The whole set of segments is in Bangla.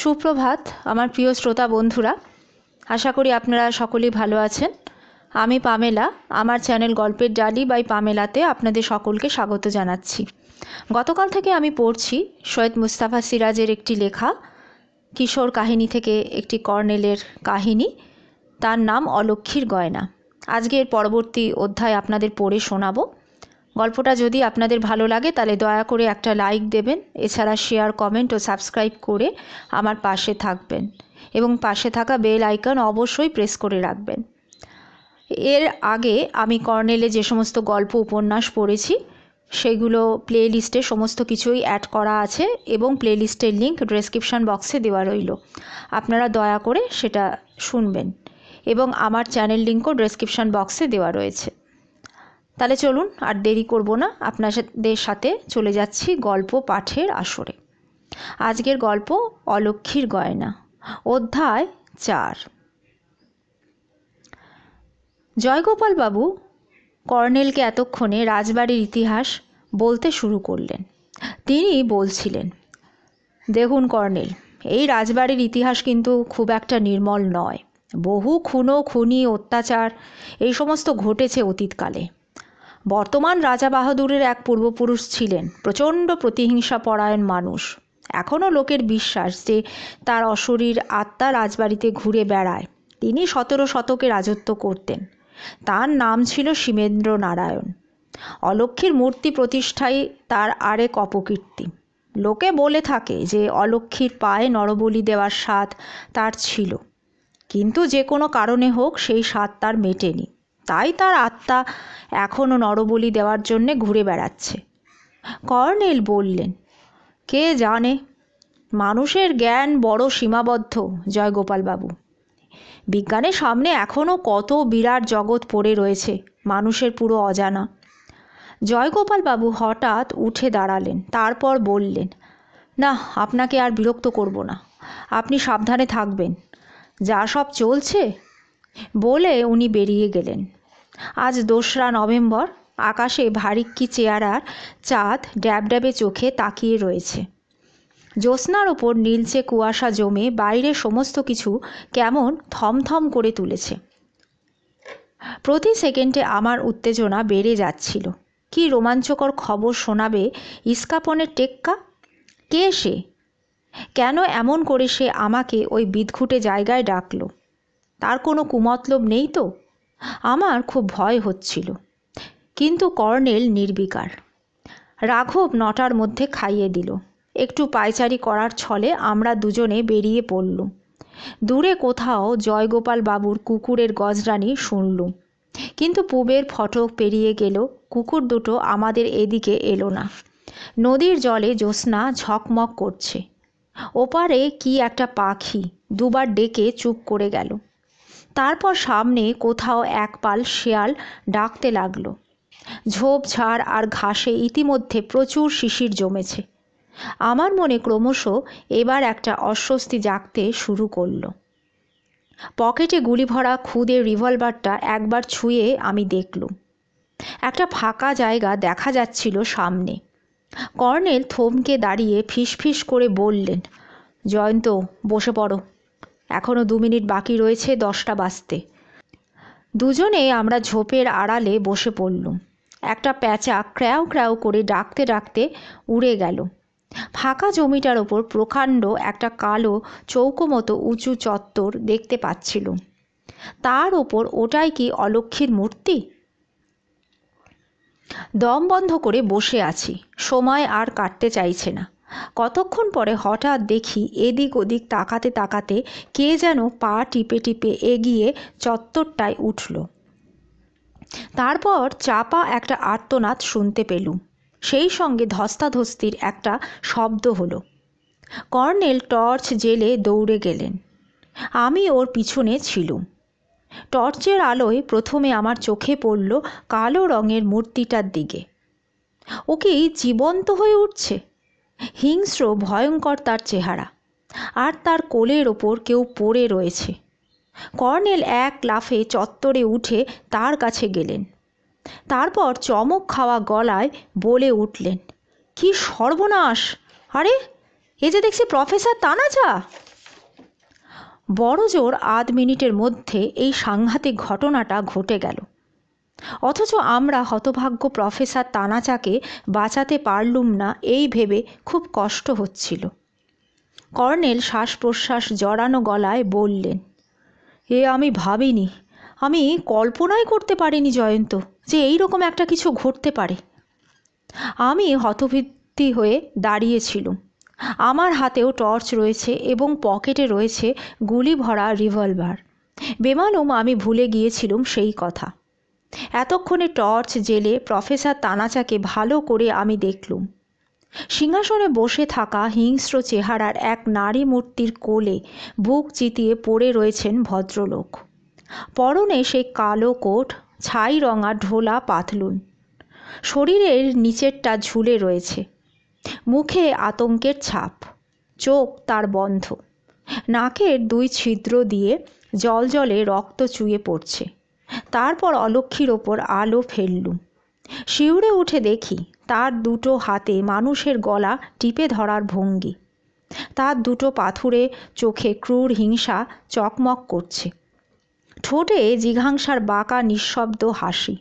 সুপ্রভাত আমার প্রিয় শ্রোতা বন্ধুরা আশা করি আপনারা সকলেই ভালো আছেন আমি পামেলা আমার চ্যানেল গল্পের ডালি বাই পামেলাতে আপনাদের সকলকে স্বাগত জানাচ্ছি গতকাল থেকে আমি পড়ছি সৈয়দ মুস্তাফা সিরাজের একটি লেখা কিশোর কাহিনী থেকে একটি কর্নেলের কাহিনী তার নাম অলক্ষীর গয়না আজকের পরবর্তী অধ্যায় আপনাদের পড়ে শোনাবো গল্পটা যদি আপনাদের ভালো লাগে তাহলে দয়া করে একটা লাইক দেবেন এছাড়া শেয়ার কমেন্ট ও সাবস্ক্রাইব করে আমার পাশে থাকবেন এবং পাশে থাকা বেল আইকন অবশ্যই প্রেস করে রাখবেন এর আগে আমি কর্নেলে যে সমস্ত গল্প উপন্যাস পড়েছি সেগুলো প্লে লিস্টে সমস্ত কিছুই অ্যাড করা আছে এবং প্লে লিস্টের লিঙ্ক ডেসক্রিপশান বক্সে দেওয়া রইল আপনারা দয়া করে সেটা শুনবেন এবং আমার চ্যানেল লিঙ্কও ডেসক্রিপশান বক্সে দেওয়া রয়েছে তাহলে চলুন আর দেরি করব না আপনাদের সাথে চলে যাচ্ছি গল্প পাঠের আসরে আজকের গল্প অলক্ষীর গয়না অধ্যায় চার জয়গোপালবাবু কর্নেলকে এতক্ষণে রাজবাড়ির ইতিহাস বলতে শুরু করলেন তিনি বলছিলেন দেখুন কর্নেল এই রাজবাড়ির ইতিহাস কিন্তু খুব একটা নির্মল নয় বহু খুনো খুনি অত্যাচার এই সমস্ত ঘটেছে অতীতকালে বর্তমান রাজা বাহাদুরের এক পূর্বপুরুষ ছিলেন প্রচণ্ড প্রতিহিংসা পরায়ণ মানুষ এখনও লোকের বিশ্বাস যে তার অশরীর আত্মা রাজবাড়িতে ঘুরে বেড়ায় তিনি সতেরো শতকে রাজত্ব করতেন তার নাম ছিল সীমেন্দ্র নারায়ণ অলক্ষীর মূর্তি প্রতিষ্ঠাই তার আরেক অপকীর্তি লোকে বলে থাকে যে অলক্ষীর পায়ে নরবলি দেওয়ার স্বাদ তার ছিল কিন্তু যে কোনো কারণে হোক সেই স্বাদ তার মেটেনি তাই তার আত্মা এখনও নরবলি দেওয়ার জন্যে ঘুরে বেড়াচ্ছে কর্নেল বললেন কে জানে মানুষের জ্ঞান বড় সীমাবদ্ধ জয়গোপালবাবু বিজ্ঞানের সামনে এখনও কত বিরাট জগৎ পড়ে রয়েছে মানুষের পুরো অজানা জয়গোপালবাবু হঠাৎ উঠে দাঁড়ালেন তারপর বললেন না আপনাকে আর বিরক্ত করব না আপনি সাবধানে থাকবেন যা সব চলছে বলে উনি বেরিয়ে গেলেন আজ দোসরা নভেম্বর আকাশে ভারিক্কি চেয়ারার চাঁদ ড্যাবড্যাবে চোখে তাকিয়ে রয়েছে জ্যোৎস্নার ওপর নীলচে কুয়াশা জমে বাইরে সমস্ত কিছু কেমন থমথম করে তুলেছে প্রতি সেকেন্ডে আমার উত্তেজনা বেড়ে যাচ্ছিল কি রোমাঞ্চকর খবর শোনাবে ইস্কাপনের টেক্কা কে সে কেন এমন করে সে আমাকে ওই বিদঘুটে জায়গায় ডাকলো তার কোনো কুমতলব নেই তো আমার খুব ভয় হচ্ছিল কিন্তু কর্নেল নির্বিকার রাঘব নটার মধ্যে খাইয়ে দিল একটু পায়চারি করার ছলে আমরা দুজনে বেরিয়ে পড়লুম দূরে কোথাও জয়গোপাল বাবুর কুকুরের গজরানি শুনলুম কিন্তু পুবের ফটক পেরিয়ে গেল কুকুর দুটো আমাদের এদিকে এলো না নদীর জলে জ্যোৎস্না ঝকমক করছে ওপারে কি একটা পাখি দুবার ডেকে চুপ করে গেল তারপর সামনে কোথাও একপাল শেয়াল ডাকতে লাগল ঝোপঝাড় আর ঘাসে ইতিমধ্যে প্রচুর শিশির জমেছে আমার মনে ক্রমশ এবার একটা অস্বস্তি জাগতে শুরু করল পকেটে গুলি ভরা খুদে রিভলভারটা একবার ছুঁয়ে আমি দেখলুম একটা ফাঁকা জায়গা দেখা যাচ্ছিল সামনে কর্নেল থমকে দাঁড়িয়ে ফিস ফিস করে বললেন জয়ন্ত বসে পড়ো এখনও দু মিনিট বাকি রয়েছে দশটা বাজতে দুজনে আমরা ঝোপের আড়ালে বসে পড়লুম একটা প্যাঁচা ক্র্যাও ক্র্যাও করে ডাকতে ডাকতে উড়ে গেল ফাঁকা জমিটার ওপর প্রকাণ্ড একটা কালো চৌকো মতো উঁচু চত্বর দেখতে পাচ্ছিল তার ওপর ওটাই কি অলক্ষীর মূর্তি দম বন্ধ করে বসে আছি সময় আর কাটতে চাইছে না কতক্ষণ পরে হঠাৎ দেখি এদিক ওদিক তাকাতে তাকাতে কে যেন পা টিপে টিপে এগিয়ে চত্বরটায় উঠল তারপর চাপা একটা আর্তনাদ শুনতে পেলুম সেই সঙ্গে ধস্তাধস্তির একটা শব্দ হলো কর্নেল টর্চ জেলে দৌড়ে গেলেন আমি ওর পিছনে ছিলুম টর্চের আলোয় প্রথমে আমার চোখে পড়ল কালো রঙের মূর্তিটার দিকে ও কি জীবন্ত হয়ে উঠছে হিংস্র ভয়ঙ্কর তার চেহারা আর তার কোলের ওপর কেউ পড়ে রয়েছে কর্নেল এক লাফে চত্বরে উঠে তার কাছে গেলেন তারপর চমক খাওয়া গলায় বলে উঠলেন কি সর্বনাশ আরে এ যে দেখছি প্রফেসর তানাজা বড় জোর আধ মিনিটের মধ্যে এই সাংঘাতিক ঘটনাটা ঘটে গেল অথচ আমরা হতভাগ্য প্রফেসর তানাচাকে বাঁচাতে পারলুম না এই ভেবে খুব কষ্ট হচ্ছিল কর্নেল শ্বাস প্রশ্বাস জড়ানো গলায় বললেন এ আমি ভাবিনি আমি কল্পনাই করতে পারিনি জয়ন্ত যে এই রকম একটা কিছু ঘটতে পারে আমি হতভিত্তি হয়ে দাঁড়িয়েছিলুম আমার হাতেও টর্চ রয়েছে এবং পকেটে রয়েছে গুলি ভরা রিভলভার বেমালুম আমি ভুলে গিয়েছিলুম সেই কথা এতক্ষণে টর্চ জেলে প্রফেসর তানাচাকে ভালো করে আমি দেখলুম সিংহাসনে বসে থাকা হিংস্র চেহারার এক নারী মূর্তির কোলে বুক চিতিয়ে পড়ে রয়েছেন ভদ্রলোক পরনে সেই কালো কোট ছাই রঙা ঢোলা পাতলুন শরীরের নিচেরটা ঝুলে রয়েছে মুখে আতঙ্কের ছাপ চোখ তার বন্ধ নাকের দুই ছিদ্র দিয়ে জল জলে রক্ত চুয়ে পড়ছে তারপর অলক্ষ্মীর ওপর আলো ফেললুম শিউরে উঠে দেখি তার দুটো হাতে মানুষের গলা টিপে ধরার ভঙ্গি তার দুটো পাথুরে চোখে ক্রূর হিংসা চকমক করছে ঠোঁটে জিঘাংসার বাঁকা নিঃশব্দ হাসি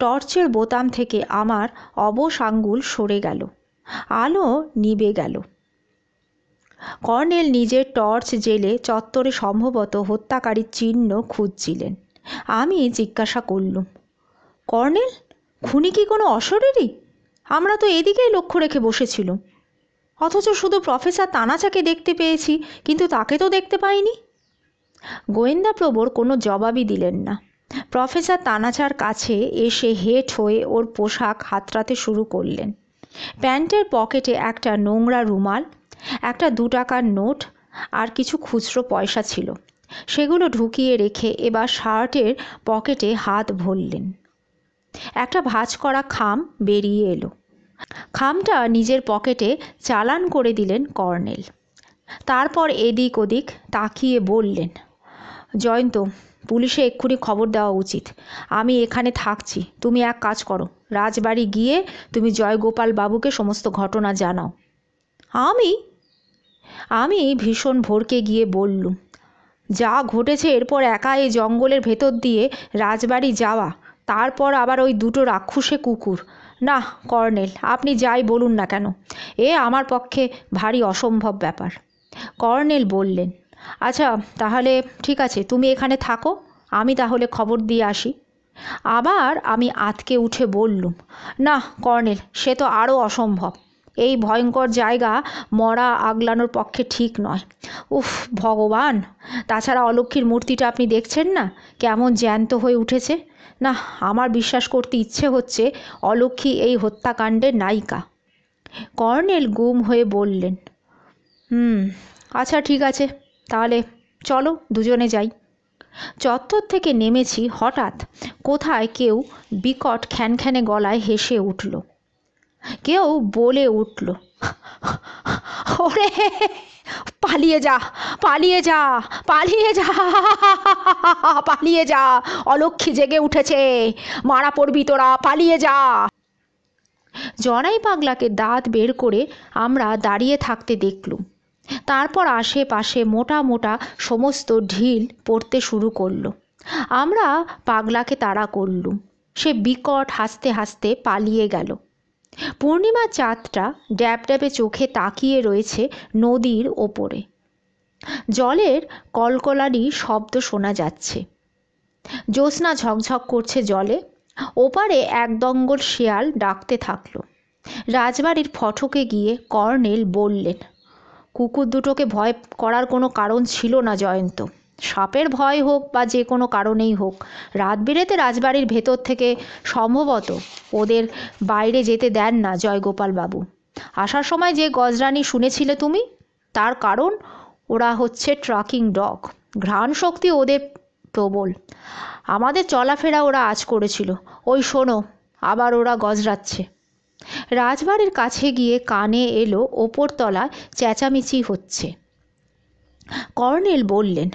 টর্চের বোতাম থেকে আমার অবসাঙ্গুল আঙ্গুল সরে গেল আলো নিবে গেল কর্নেল নিজের টর্চ জেলে চত্বরে সম্ভবত হত্যাকারীর চিহ্ন খুঁজছিলেন আমি জিজ্ঞাসা করলুম কর্নেল খুনি কি কোনো অশরীরই আমরা তো এদিকেই লক্ষ্য রেখে বসেছিল অথচ শুধু প্রফেসর তানাচাকে দেখতে পেয়েছি কিন্তু তাকে তো দেখতে পাইনি গোয়েন্দা প্রবর কোনো জবাবই দিলেন না প্রফেসর তানাচার কাছে এসে হেট হয়ে ওর পোশাক হাতরাতে শুরু করলেন প্যান্টের পকেটে একটা নোংরা রুমাল একটা দু টাকার নোট আর কিছু খুচরো পয়সা ছিল সেগুলো ঢুকিয়ে রেখে এবার শার্টের পকেটে হাত ভরলেন একটা ভাঁজ করা খাম বেরিয়ে এলো খামটা নিজের পকেটে চালান করে দিলেন কর্নেল তারপর এদিক ওদিক তাকিয়ে বললেন জয়ন্ত পুলিশে এক্ষুনি খবর দেওয়া উচিত আমি এখানে থাকছি তুমি এক কাজ করো রাজবাড়ি গিয়ে তুমি জয়গোপাল বাবুকে সমস্ত ঘটনা জানাও আমি আমি ভীষণ ভোরকে গিয়ে বললুম যা ঘটেছে এরপর একা এই জঙ্গলের ভেতর দিয়ে রাজবাড়ি যাওয়া তারপর আবার ওই দুটো রাক্ষুসে কুকুর না কর্নেল আপনি যাই বলুন না কেন এ আমার পক্ষে ভারী অসম্ভব ব্যাপার কর্নেল বললেন আচ্ছা তাহলে ঠিক আছে তুমি এখানে থাকো আমি তাহলে খবর দিয়ে আসি আবার আমি আতকে উঠে বললুম না কর্নেল সে তো আরও অসম্ভব এই ভয়ঙ্কর জায়গা মরা আগলানোর পক্ষে ঠিক নয় উফ ভগবান তাছাড়া অলক্ষ্মীর মূর্তিটা আপনি দেখছেন না কেমন জ্যান্ত হয়ে উঠেছে না আমার বিশ্বাস করতে ইচ্ছে হচ্ছে অলক্ষ্মী এই হত্যাকাণ্ডের নায়িকা কর্নেল গুম হয়ে বললেন হুম আচ্ছা ঠিক আছে তাহলে চলো দুজনে যাই চত্বর থেকে নেমেছি হঠাৎ কোথায় কেউ বিকট খ্যানখ্যানে গলায় হেসে উঠল কেউ বলে উঠল ওরে পালিয়ে যা পালিয়ে যা পালিয়ে যা পালিয়ে যা অলক্ষী জেগে উঠেছে মারা পড়বি তোরা পালিয়ে যা জনাই পাগলাকে দাঁত বের করে আমরা দাঁড়িয়ে থাকতে দেখলুম তারপর আশেপাশে মোটা মোটা সমস্ত ঢিল পড়তে শুরু করলো আমরা পাগলাকে তাড়া করলুম সে বিকট হাসতে হাসতে পালিয়ে গেল পূর্ণিমার চাঁদটা ড্যাবে চোখে তাকিয়ে রয়েছে নদীর ওপরে জলের কলকলানি শব্দ শোনা যাচ্ছে জ্যোৎস্না ঝকঝক করছে জলে ওপারে এক দঙ্গল শেয়াল ডাকতে থাকল রাজবাড়ির ফটকে গিয়ে কর্নেল বললেন কুকুর দুটোকে ভয় করার কোনো কারণ ছিল না জয়ন্ত সাপের ভয় হোক বা যে কোনো কারণেই হোক রাত বিরেতে রাজবাড়ির ভেতর থেকে সম্ভবত ওদের বাইরে যেতে দেন না জয়গোপালবাবু আসার সময় যে গজরানি শুনেছিলে তুমি তার কারণ ওরা হচ্ছে ট্রাকিং ডগ ঘ্রাণ শক্তি ওদের প্রবল আমাদের চলাফেরা ওরা আজ করেছিল ওই শোনো আবার ওরা গজরাচ্ছে রাজবাড়ির কাছে গিয়ে কানে এলো ওপরতলা চেঁচামেচি হচ্ছে কর্নেল বললেন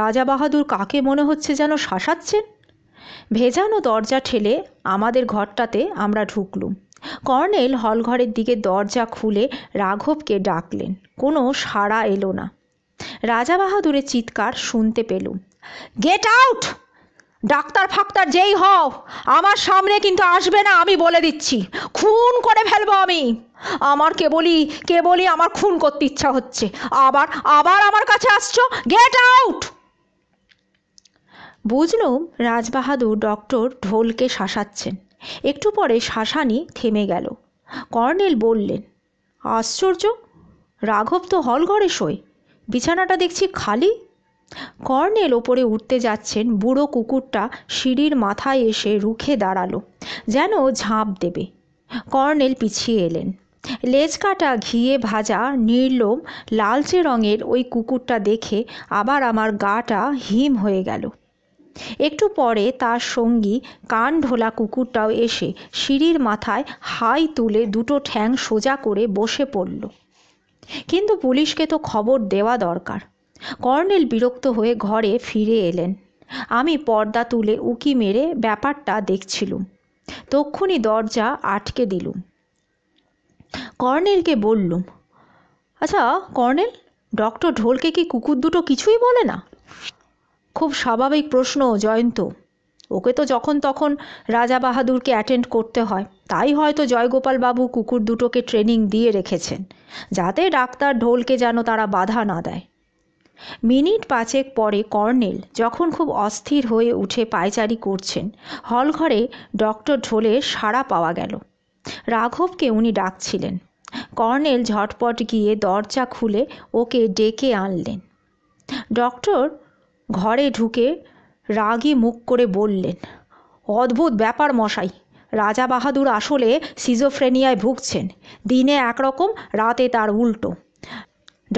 রাজা বাহাদুর কাকে মনে হচ্ছে যেন শাসাচ্ছেন ভেজানো দরজা ঠেলে আমাদের ঘরটাতে আমরা ঢুকলুম কর্নেল হলঘরের দিকে দরজা খুলে রাঘবকে ডাকলেন কোনো সাড়া এলো না রাজা বাহাদুরের চিৎকার শুনতে পেলুম গেট আউট ডাক্তার ফাক্তার যেই হও আমার সামনে কিন্তু আসবে না আমি বলে দিচ্ছি খুন করে ফেলবো আমি আমার কেবলই কেবলই আমার খুন করতে ইচ্ছা হচ্ছে আবার আবার আমার কাছে আসছো গেট আউট বুঝলুম রাজবাহাদুর ডক্টর ঢোলকে শাসাচ্ছেন একটু পরে শাসানি থেমে গেল কর্নেল বললেন আশ্চর্য রাঘব তো হলঘরে শোয় বিছানাটা দেখছি খালি কর্নেল ওপরে উঠতে যাচ্ছেন বুড়ো কুকুরটা সিঁড়ির মাথায় এসে রুখে দাঁড়ালো যেন ঝাঁপ দেবে কর্নেল পিছিয়ে এলেন লেজ কাটা ঘিয়ে ভাজা নীর্লোম লালচে রঙের ওই কুকুরটা দেখে আবার আমার গাটা হিম হয়ে গেল একটু পরে তার সঙ্গী কান ঢোলা কুকুরটাও এসে সিঁড়ির মাথায় হাই তুলে দুটো ঠ্যাং সোজা করে বসে পড়ল কিন্তু পুলিশকে তো খবর দেওয়া দরকার কর্নেল বিরক্ত হয়ে ঘরে ফিরে এলেন আমি পর্দা তুলে উকি মেরে ব্যাপারটা দেখছিলুম তক্ষুনি দরজা আটকে দিলুম কর্নেলকে বললুম আচ্ছা কর্নেল ডক্টর ঢোলকে কি কুকুর দুটো কিছুই বলে না খুব স্বাভাবিক প্রশ্ন জয়ন্ত ওকে তো যখন তখন রাজা বাহাদুরকে অ্যাটেন্ড করতে হয় তাই হয়তো জয়গোপাল বাবু কুকুর দুটোকে ট্রেনিং দিয়ে রেখেছেন যাতে ডাক্তার ঢোলকে যেন তারা বাধা না দেয় মিনিট পাঁচেক পরে কর্নেল যখন খুব অস্থির হয়ে উঠে পায়চারি করছেন হলঘরে ডক্টর ঢোলের সাড়া পাওয়া গেল রাঘবকে উনি ডাকছিলেন কর্নেল ঝটপট গিয়ে দরজা খুলে ওকে ডেকে আনলেন ডক্টর ঘরে ঢুকে রাগী মুখ করে বললেন অদ্ভুত ব্যাপার মশাই রাজা বাহাদুর আসলে সিজোফ্রেনিয়ায় ভুগছেন দিনে একরকম রাতে তার উল্টো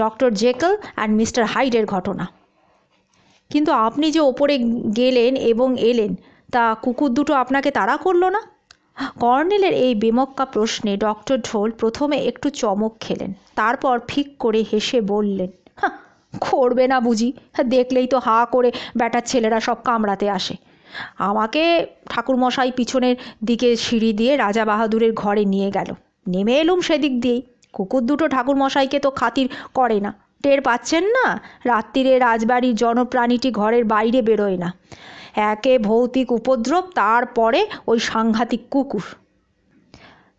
ডক্টর জেকল অ্যান্ড মিস্টার হাইডের ঘটনা কিন্তু আপনি যে ওপরে গেলেন এবং এলেন তা কুকুর দুটো আপনাকে তাড়া করলো না কর্নেলের এই বেমক্কা প্রশ্নে ডক্টর ঢোল প্রথমে একটু চমক খেলেন তারপর ফিক করে হেসে বললেন হ্যাঁ করবে না বুঝি হ্যাঁ, দেখলেই তো হা করে ব্যাটার ছেলেরা সব কামড়াতে আসে আমাকে ঠাকুরমশাই পিছনের দিকে সিঁড়ি দিয়ে রাজা বাহাদুরের ঘরে নিয়ে গেল নেমে এলুম সেদিক দিয়েই কুকুর দুটো ঠাকুরমশাইকে তো খাতির করে না টের পাচ্ছেন না রাত্রিরে রাজবাড়ির জনপ্রাণীটি ঘরের বাইরে বেরোয় না একে ভৌতিক উপদ্রব তারপরে ওই সাংঘাতিক কুকুর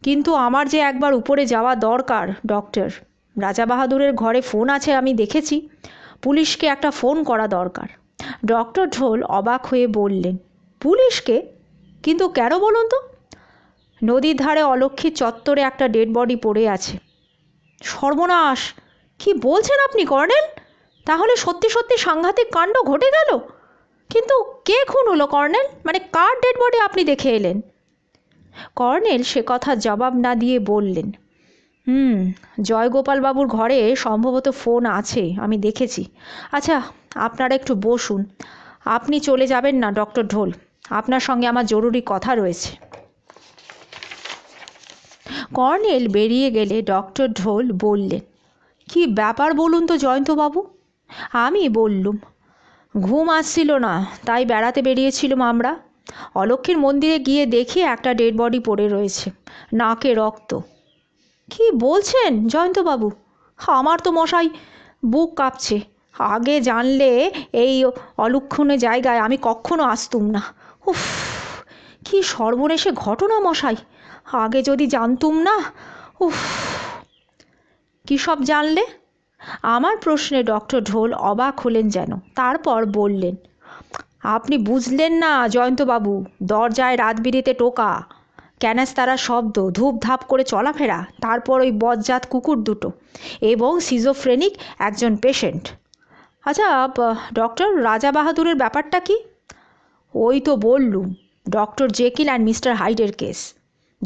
কিন্তু আমার যে একবার উপরে যাওয়া দরকার ডক্টর রাজা বাহাদুরের ঘরে ফোন আছে আমি দেখেছি পুলিশকে একটা ফোন করা দরকার ডক্টর ঢোল অবাক হয়ে বললেন পুলিশকে কিন্তু কেন বলুন তো নদীর ধারে অলক্ষী চত্বরে একটা ডেড বডি পড়ে আছে সর্বনাশ কি বলছেন আপনি কর্নেল তাহলে সত্যি সত্যি সাংঘাতিক কাণ্ড ঘটে গেল কিন্তু কে খুন হলো কর্নেল মানে কার ডেড বডি আপনি দেখে এলেন কর্নেল সে কথা জবাব না দিয়ে বললেন হুম জয়গোপালবাবুর ঘরে সম্ভবত ফোন আছে আমি দেখেছি আচ্ছা আপনারা একটু বসুন আপনি চলে যাবেন না ডক্টর ঢোল আপনার সঙ্গে আমার জরুরি কথা রয়েছে কর্নেল বেরিয়ে গেলে ডক্টর ঢোল বললেন কি ব্যাপার বলুন তো জয়ন্তবাবু আমি বললুম ঘুম আসছিল না তাই বেড়াতে বেরিয়েছিলাম আমরা অলক্ষীর মন্দিরে গিয়ে দেখি একটা ডেড বডি পড়ে রয়েছে নাকে রক্ত কী বলছেন জয়ন্তবাবু আমার তো মশাই বুক কাঁপছে আগে জানলে এই অলুক্ষণে জায়গায় আমি কখনো আসতুম না উফ কী সর্বনেশে ঘটনা মশাই আগে যদি জানতুম না উফ কী সব জানলে আমার প্রশ্নে ডক্টর ঢোল অবাক হলেন যেন তারপর বললেন আপনি বুঝলেন না জয়ন্তবাবু দরজায় বিড়িতে টোকা ক্যানাস্তারা শব্দ ধূপধাপ করে চলাফেরা তারপর ওই বজ্জাত কুকুর দুটো এবং সিজোফ্রেনিক একজন পেশেন্ট আচ্ছা ডক্টর রাজা বাহাদুরের ব্যাপারটা কি ওই তো বললুম ডক্টর জেকিল অ্যান্ড মিস্টার হাইডের কেস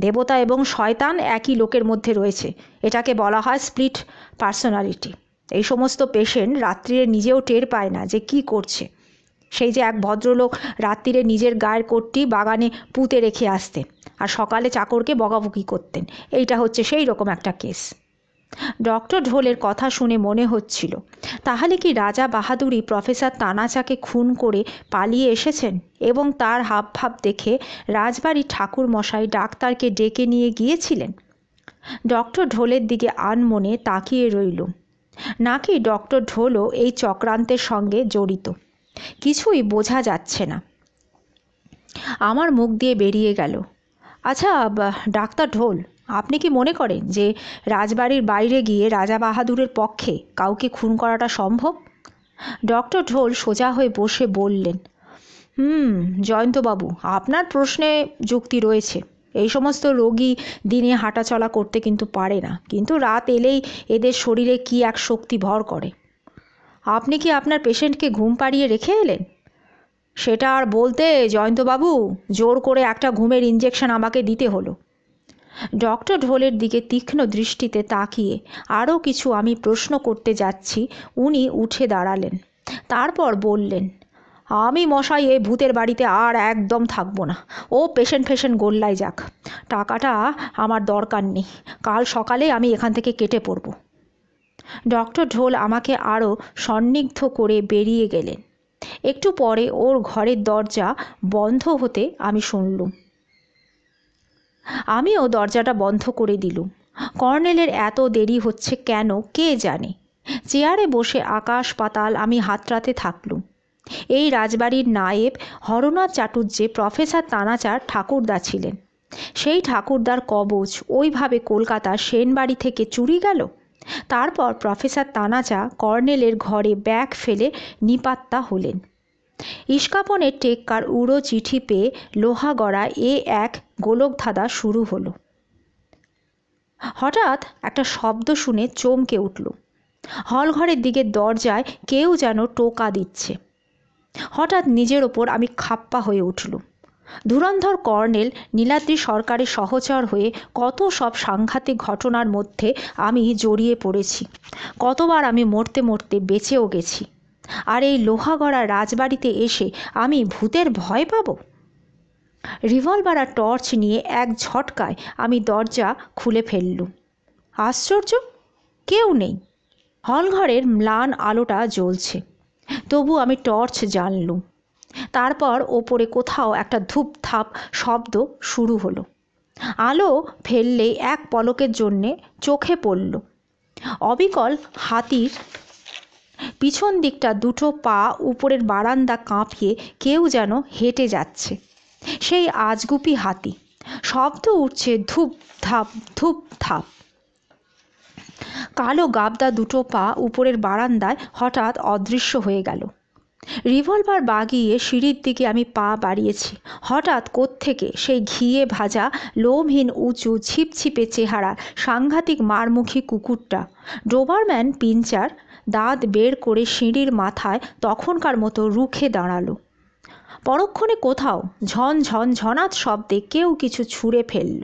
দেবতা এবং শয়তান একই লোকের মধ্যে রয়েছে এটাকে বলা হয় স্প্লিট পার্সোনালিটি এই সমস্ত পেশেন্ট রাত্রিরে নিজেও টের পায় না যে কি করছে সেই যে এক ভদ্রলোক রাত্তিরে নিজের গায়ের কোটটি বাগানে পুঁতে রেখে আসতেন আর সকালে চাকরকে বকাবকি করতেন এইটা হচ্ছে সেই রকম একটা কেস ডক্টর ঢোলের কথা শুনে মনে হচ্ছিল তাহলে কি রাজা বাহাদুরি প্রফেসর তানাচাকে খুন করে পালিয়ে এসেছেন এবং তার হাব ভাব দেখে রাজবাড়ির ঠাকুরমশাই ডাক্তারকে ডেকে নিয়ে গিয়েছিলেন ডক্টর ঢোলের দিকে আনমনে তাকিয়ে রইল নাকি ডক্টর ঢোলও এই চক্রান্তের সঙ্গে জড়িত কিছুই বোঝা যাচ্ছে না আমার মুখ দিয়ে বেরিয়ে গেল আচ্ছা ডাক্তার ঢোল আপনি কি মনে করেন যে রাজবাড়ির বাইরে গিয়ে রাজা বাহাদুরের পক্ষে কাউকে খুন করাটা সম্ভব ডক্টর ঢোল সোজা হয়ে বসে বললেন হুম জয়ন্তবাবু আপনার প্রশ্নে যুক্তি রয়েছে এই সমস্ত রোগী দিনে হাঁটাচলা করতে কিন্তু পারে না কিন্তু রাত এলেই এদের শরীরে কি এক শক্তি ভর করে আপনি কি আপনার পেশেন্টকে ঘুম পাড়িয়ে রেখে এলেন সেটা আর বলতে জয়ন্তবাবু জোর করে একটা ঘুমের ইঞ্জেকশন আমাকে দিতে হলো ডক্টর ঢোলের দিকে তীক্ষ্ণ দৃষ্টিতে তাকিয়ে আরও কিছু আমি প্রশ্ন করতে যাচ্ছি উনি উঠে দাঁড়ালেন তারপর বললেন আমি মশাই এই ভূতের বাড়িতে আর একদম থাকবো না ও পেশেন্ট ফেশেন্ট গোল্লায় যাক টাকাটা আমার দরকার নেই কাল সকালে আমি এখান থেকে কেটে পড়বো ডক্টর ঢোল আমাকে আরও সন্নিগ্ধ করে বেরিয়ে গেলেন একটু পরে ওর ঘরের দরজা বন্ধ হতে আমি শুনলুম আমিও দরজাটা বন্ধ করে দিলুম কর্নেলের এত দেরি হচ্ছে কেন কে জানে চেয়ারে বসে আকাশ পাতাল আমি হাতরাতে থাকলুম এই রাজবাড়ির নায়েব হরনাথ চাটুর্যে প্রফেসর তানাচার ঠাকুরদা ছিলেন সেই ঠাকুরদার কবচ ওইভাবে কলকাতার সেনবাড়ি থেকে চুরি গেল তারপর প্রফেসর তানাজা কর্নেলের ঘরে ব্যাগ ফেলে নিপাত্তা হলেন ইস্কাপনের টেক্কার উড়ো চিঠি পেয়ে লোহাগড়া এ এক গোলকধাঁধা শুরু হলো হঠাৎ একটা শব্দ শুনে চমকে উঠল হলঘরের দিকে দরজায় কেউ যেন টোকা দিচ্ছে হঠাৎ নিজের ওপর আমি খাপ্পা হয়ে উঠলুম ধুরন্ধর কর্নেল নীলাদ্রি সরকারের সহচর হয়ে কত সব সাংঘাতিক ঘটনার মধ্যে আমি জড়িয়ে পড়েছি কতবার আমি মরতে মরতে বেঁচেও গেছি আর এই লোহাগড়া রাজবাড়িতে এসে আমি ভূতের ভয় পাব রিভলভার আর টর্চ নিয়ে এক ঝটকায় আমি দরজা খুলে ফেললুম আশ্চর্য কেউ নেই হলঘরের ম্লান আলোটা জ্বলছে তবু আমি টর্চ জানলুম তারপর ওপরে কোথাও একটা ধাপ শব্দ শুরু হলো আলো ফেললেই এক পলকের জন্যে চোখে পড়ল অবিকল হাতির পিছন দিকটা দুটো পা উপরের বারান্দা কাঁপিয়ে কেউ যেন হেঁটে যাচ্ছে সেই আজগুপি হাতি শব্দ উঠছে ধূপ ধাপ ধূপ ধাপ কালো গাবদা দুটো পা উপরের বারান্দায় হঠাৎ অদৃশ্য হয়ে গেল রিভলভার বাগিয়ে সিঁড়ির দিকে আমি পা বাড়িয়েছি হঠাৎ কোত্থেকে সেই ঘিয়ে ভাজা লোমহীন উঁচু ছিপছিপে চেহারা সাংঘাতিক মারমুখী কুকুরটা ডোবারম্যান পিঞ্চার দাঁত বের করে সিঁড়ির মাথায় তখনকার মতো রুখে দাঁড়ালো পরক্ষণে কোথাও ঝন ঝন ঝনাৎ শব্দে কেউ কিছু ছুঁড়ে ফেলল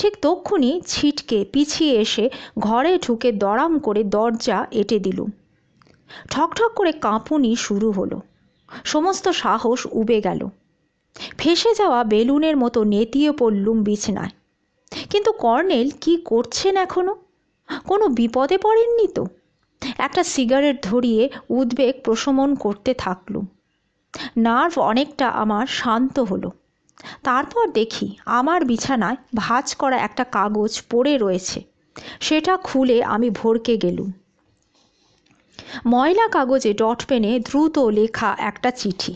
ঠিক তক্ষুনি ছিটকে পিছিয়ে এসে ঘরে ঢুকে দড়াম করে দরজা এঁটে দিলুম ঠকঠক করে কাঁপুনি শুরু হলো সমস্ত সাহস উবে গেল ফেসে যাওয়া বেলুনের মতো নেতিয়ে পড়লুম বিছনায় কিন্তু কর্নেল কি করছেন এখনো কোনো বিপদে পড়েননি তো একটা সিগারেট ধরিয়ে উদ্বেগ প্রশমন করতে থাকলুম নার্ভ অনেকটা আমার শান্ত হলো তারপর দেখি আমার বিছানায় ভাঁজ করা একটা কাগজ পড়ে রয়েছে সেটা খুলে আমি ভরকে গেলুম ময়লা কাগজে ডট পেনে দ্রুত লেখা একটা চিঠি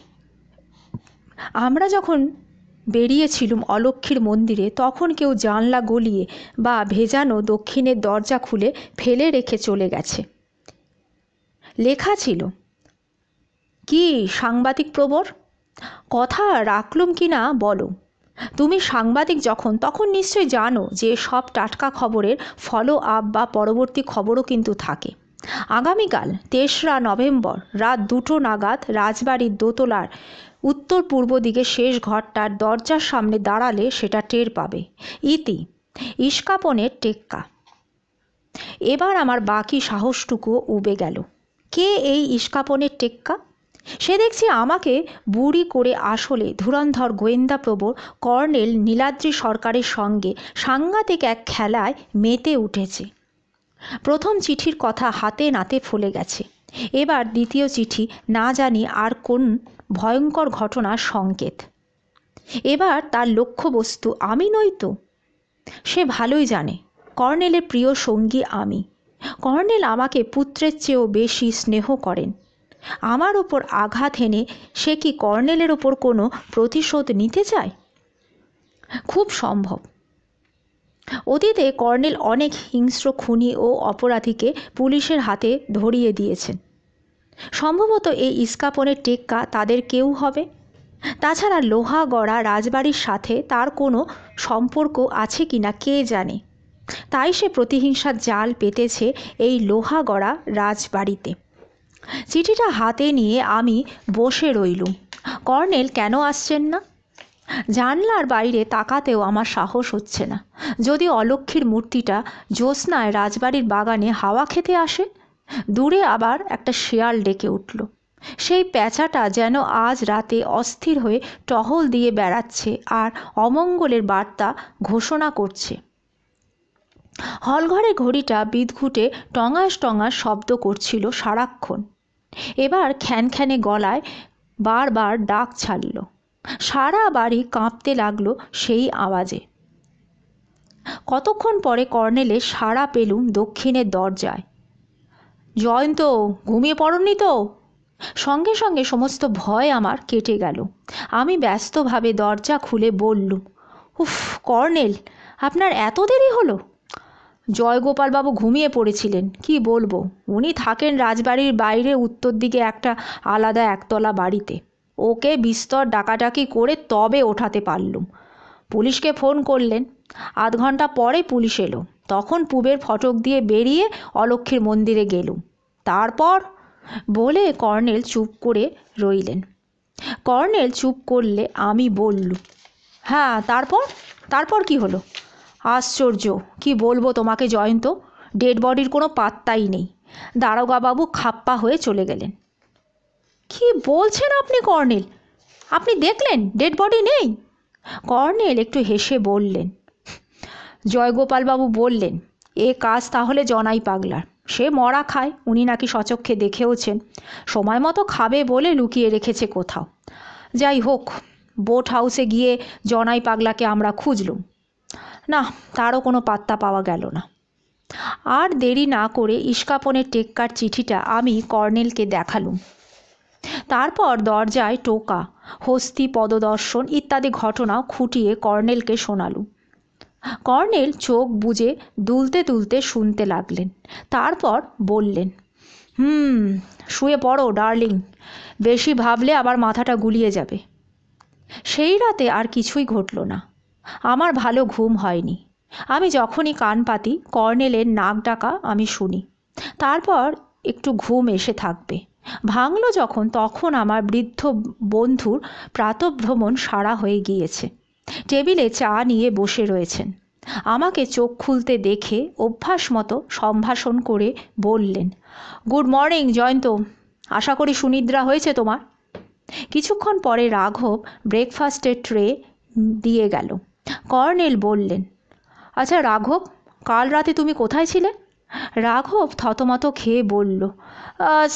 আমরা যখন বেরিয়েছিলুম অলক্ষ্মীর মন্দিরে তখন কেউ জানলা গলিয়ে বা ভেজানো দক্ষিণের দরজা খুলে ফেলে রেখে চলে গেছে লেখা ছিল কি সাংবাদিক প্রবর কথা রাখলুম কি না বলো তুমি সাংবাদিক যখন তখন নিশ্চয় জানো যে সব টাটকা খবরের ফলো আপ বা পরবর্তী খবরও কিন্তু থাকে আগামীকাল তেসরা নভেম্বর রাত দুটো নাগাদ রাজবাড়ির দোতলার উত্তর পূর্ব দিকে শেষ ঘরটার দরজার সামনে দাঁড়ালে সেটা টের পাবে ইতি ইস্কাপনের টেক্কা এবার আমার বাকি সাহসটুকু উবে গেল কে এই ইস্কাপনের টেক্কা সে দেখছি আমাকে বুড়ি করে আসলে ধুরন্ধর গোয়েন্দা প্রবর কর্নেল নীলাদ্রি সরকারের সঙ্গে সাংঘাতিক এক খেলায় মেতে উঠেছে প্রথম চিঠির কথা হাতে নাতে ফুলে গেছে এবার দ্বিতীয় চিঠি না জানি আর কোন ভয়ঙ্কর ঘটনার সংকেত এবার তার লক্ষ্যবস্তু আমি নই তো সে ভালোই জানে কর্নেলের প্রিয় সঙ্গী আমি কর্নেল আমাকে পুত্রের চেয়েও বেশি স্নেহ করেন আমার ওপর আঘাত হেনে সে কি কর্নেলের ওপর কোনো প্রতিশোধ নিতে চায় খুব সম্ভব অতীতে কর্নেল অনেক হিংস্র খুনি ও অপরাধীকে পুলিশের হাতে ধরিয়ে দিয়েছেন সম্ভবত এই ইস্কাপনের টেক্কা তাদের কেউ হবে তাছাড়া লোহা গড়া রাজবাড়ির সাথে তার কোনো সম্পর্ক আছে কি না কে জানে তাই সে প্রতিহিংসার জাল পেতেছে এই লোহা গড়া রাজবাড়িতে চিঠিটা হাতে নিয়ে আমি বসে রইলুম কর্নেল কেন আসছেন না জানলার বাইরে তাকাতেও আমার সাহস হচ্ছে না যদি অলক্ষ্মীর মূর্তিটা জ্যোৎস্নায় রাজবাড়ির বাগানে হাওয়া খেতে আসে দূরে আবার একটা শেয়াল ডেকে উঠল সেই প্যাঁচাটা যেন আজ রাতে অস্থির হয়ে টহল দিয়ে বেড়াচ্ছে আর অমঙ্গলের বার্তা ঘোষণা করছে হলঘরে ঘড়িটা বিদঘুটে টঙাস টঙাস শব্দ করছিল সারাক্ষণ এবার খ্যানখ্যানে গলায় বারবার ডাক ছাড়ল সারা বাড়ি কাঁপতে লাগলো সেই আওয়াজে কতক্ষণ পরে কর্নেলে সাড়া পেলুম দক্ষিণের দরজায় জয়ন্ত ঘুমিয়ে পড়নি তো সঙ্গে সঙ্গে সমস্ত ভয় আমার কেটে গেল আমি ব্যস্তভাবে দরজা খুলে বললুম উফ কর্নেল আপনার এত দেরি হলো জয়গোপালবাবু ঘুমিয়ে পড়েছিলেন কি বলবো উনি থাকেন রাজবাড়ির বাইরে উত্তর দিকে একটা আলাদা একতলা বাড়িতে ওকে বিস্তর ডাকাডাকি করে তবে ওঠাতে পারলুম পুলিশকে ফোন করলেন আধ ঘন্টা পরে পুলিশ এলো তখন পুবের ফটক দিয়ে বেরিয়ে অলক্ষীর মন্দিরে গেলুম তারপর বলে কর্নেল চুপ করে রইলেন কর্নেল চুপ করলে আমি বললুম হ্যাঁ তারপর তারপর কি হলো আশ্চর্য কি বলবো তোমাকে জয়ন্ত ডেড বডির কোনো পাত্তাই নেই দারোগাবাবু খাপ্পা হয়ে চলে গেলেন কি বলছেন আপনি কর্নেল আপনি দেখলেন ডেড বডি নেই কর্নেল একটু হেসে বললেন জয়গোপালবাবু বললেন এ কাজ তাহলে জনাই পাগলার সে মরা খায় উনি নাকি সচক্ষে দেখেওছেন সময় মতো খাবে বলে লুকিয়ে রেখেছে কোথাও যাই হোক বোট হাউসে গিয়ে জনাই পাগলাকে আমরা খুঁজলুম না তারও কোনো পাত্তা পাওয়া গেল না আর দেরি না করে ইস্কাপনের টেক্কার চিঠিটা আমি কর্নেলকে দেখালুম তারপর দরজায় টোকা হস্তি পদদর্শন ইত্যাদি ঘটনা খুঁটিয়ে কর্নেলকে শোনালু কর্নেল চোখ বুজে দুলতে দুলতে শুনতে লাগলেন তারপর বললেন হুম শুয়ে পড়ো ডার্লিং বেশি ভাবলে আবার মাথাটা গুলিয়ে যাবে সেই রাতে আর কিছুই ঘটল না আমার ভালো ঘুম হয়নি আমি যখনই কান পাতি কর্নেলের নাক ডাকা আমি শুনি তারপর একটু ঘুম এসে থাকবে ভাঙল যখন তখন আমার বৃদ্ধ বন্ধুর প্রাতঃভ্রমণ সারা হয়ে গিয়েছে টেবিলে চা নিয়ে বসে রয়েছেন আমাকে চোখ খুলতে দেখে অভ্যাস মতো সম্ভাষণ করে বললেন গুড মর্নিং জয়ন্ত আশা করি সুনিদ্রা হয়েছে তোমার কিছুক্ষণ পরে রাঘব ব্রেকফাস্টের ট্রে দিয়ে গেল কর্নেল বললেন আচ্ছা রাঘব কাল রাতে তুমি কোথায় ছিলে রাঘব থতমত খেয়ে বলল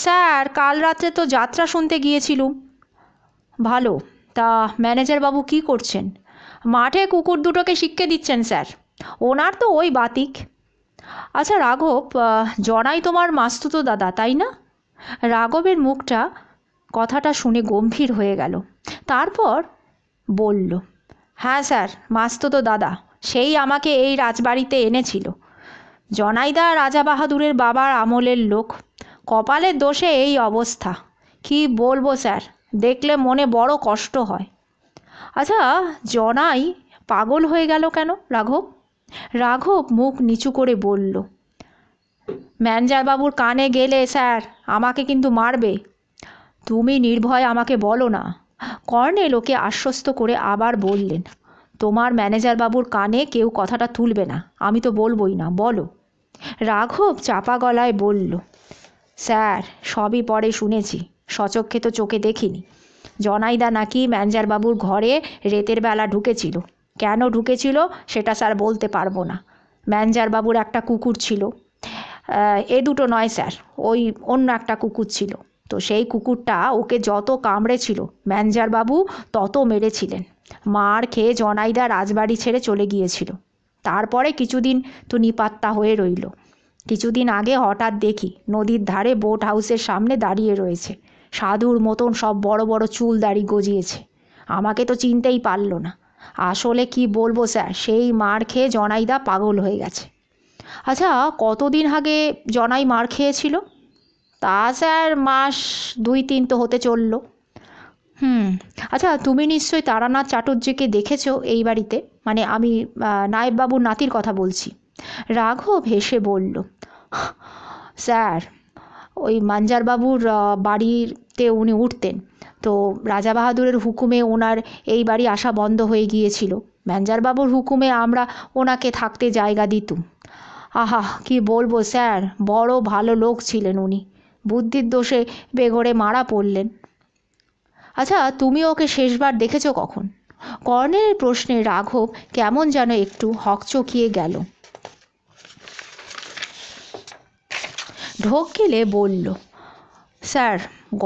স্যার কাল রাত্রে তো যাত্রা শুনতে গিয়েছিলুম ভালো তা ম্যানেজারবাবু কী করছেন মাঠে কুকুর দুটোকে শিক্ষে দিচ্ছেন স্যার ওনার তো ওই বাতিক আচ্ছা রাঘব জনাই তোমার মাস্তুতো দাদা তাই না রাঘবের মুখটা কথাটা শুনে গম্ভীর হয়ে গেল তারপর বলল হ্যাঁ স্যার মাস্তুতো দাদা সেই আমাকে এই রাজবাড়িতে এনেছিল জনাইদা রাজা বাহাদুরের বাবার আমলের লোক কপালের দোষে এই অবস্থা কি বলবো স্যার দেখলে মনে বড় কষ্ট হয় আচ্ছা জনাই পাগল হয়ে গেল কেন রাঘব রাঘব মুখ নিচু করে বলল ম্যানেজারবাবুর কানে গেলে স্যার আমাকে কিন্তু মারবে তুমি নির্ভয় আমাকে বলো না কর্নেল লোকে আশ্বস্ত করে আবার বললেন তোমার ম্যানেজারবাবুর কানে কেউ কথাটা তুলবে না আমি তো বলবই না বলো রাঘব চাপা গলায় বলল স্যার সবই পরে শুনেছি সচক্ষে তো চোখে দেখিনি জনাইদা নাকি ম্যানেজারবাবুর ঘরে রেতের বেলা ঢুকেছিল কেন ঢুকেছিল সেটা স্যার বলতে পারবো না ম্যানেজারবাবুর একটা কুকুর ছিল এ দুটো নয় স্যার ওই অন্য একটা কুকুর ছিল তো সেই কুকুরটা ওকে যত কামড়েছিল ম্যানেজারবাবু তত মেরেছিলেন মার খেয়ে জনাইদা রাজবাড়ি ছেড়ে চলে গিয়েছিল তারপরে কিছুদিন তো নিপাত্তা হয়ে রইল কিছুদিন আগে হঠাৎ দেখি নদীর ধারে বোট হাউসের সামনে দাঁড়িয়ে রয়েছে সাধুর মতন সব বড় বড় চুল দাড়ি গজিয়েছে আমাকে তো চিনতেই পারল না আসলে কি বলবো স্যার সেই মার খেয়ে জনাইদা পাগল হয়ে গেছে আচ্ছা কতদিন আগে জনাই মার খেয়েছিল তা স্যার মাস দুই তিন তো হতে চলল হুম আচ্ছা তুমি নিশ্চয়ই তারানাথ চাটুর্যকে দেখেছো এই বাড়িতে মানে আমি নায়েববাবুর নাতির কথা বলছি রাঘব হেসে বলল স্যার ওই মাঞ্জারবাবুর বাড়িতে উনি উঠতেন তো রাজা বাহাদুরের হুকুমে ওনার এই বাড়ি আসা বন্ধ হয়ে গিয়েছিল ম্যাঞ্জারবাবুর হুকুমে আমরা ওনাকে থাকতে জায়গা দিতুম আহা কি বলবো স্যার বড় ভালো লোক ছিলেন উনি বুদ্ধির দোষে বেঘরে মারা পড়লেন আচ্ছা তুমি ওকে শেষবার দেখেছো কখন কর্ণের প্রশ্নে রাঘব কেমন যেন একটু হকচকিয়ে গেল ঢোক খেলে বলল স্যার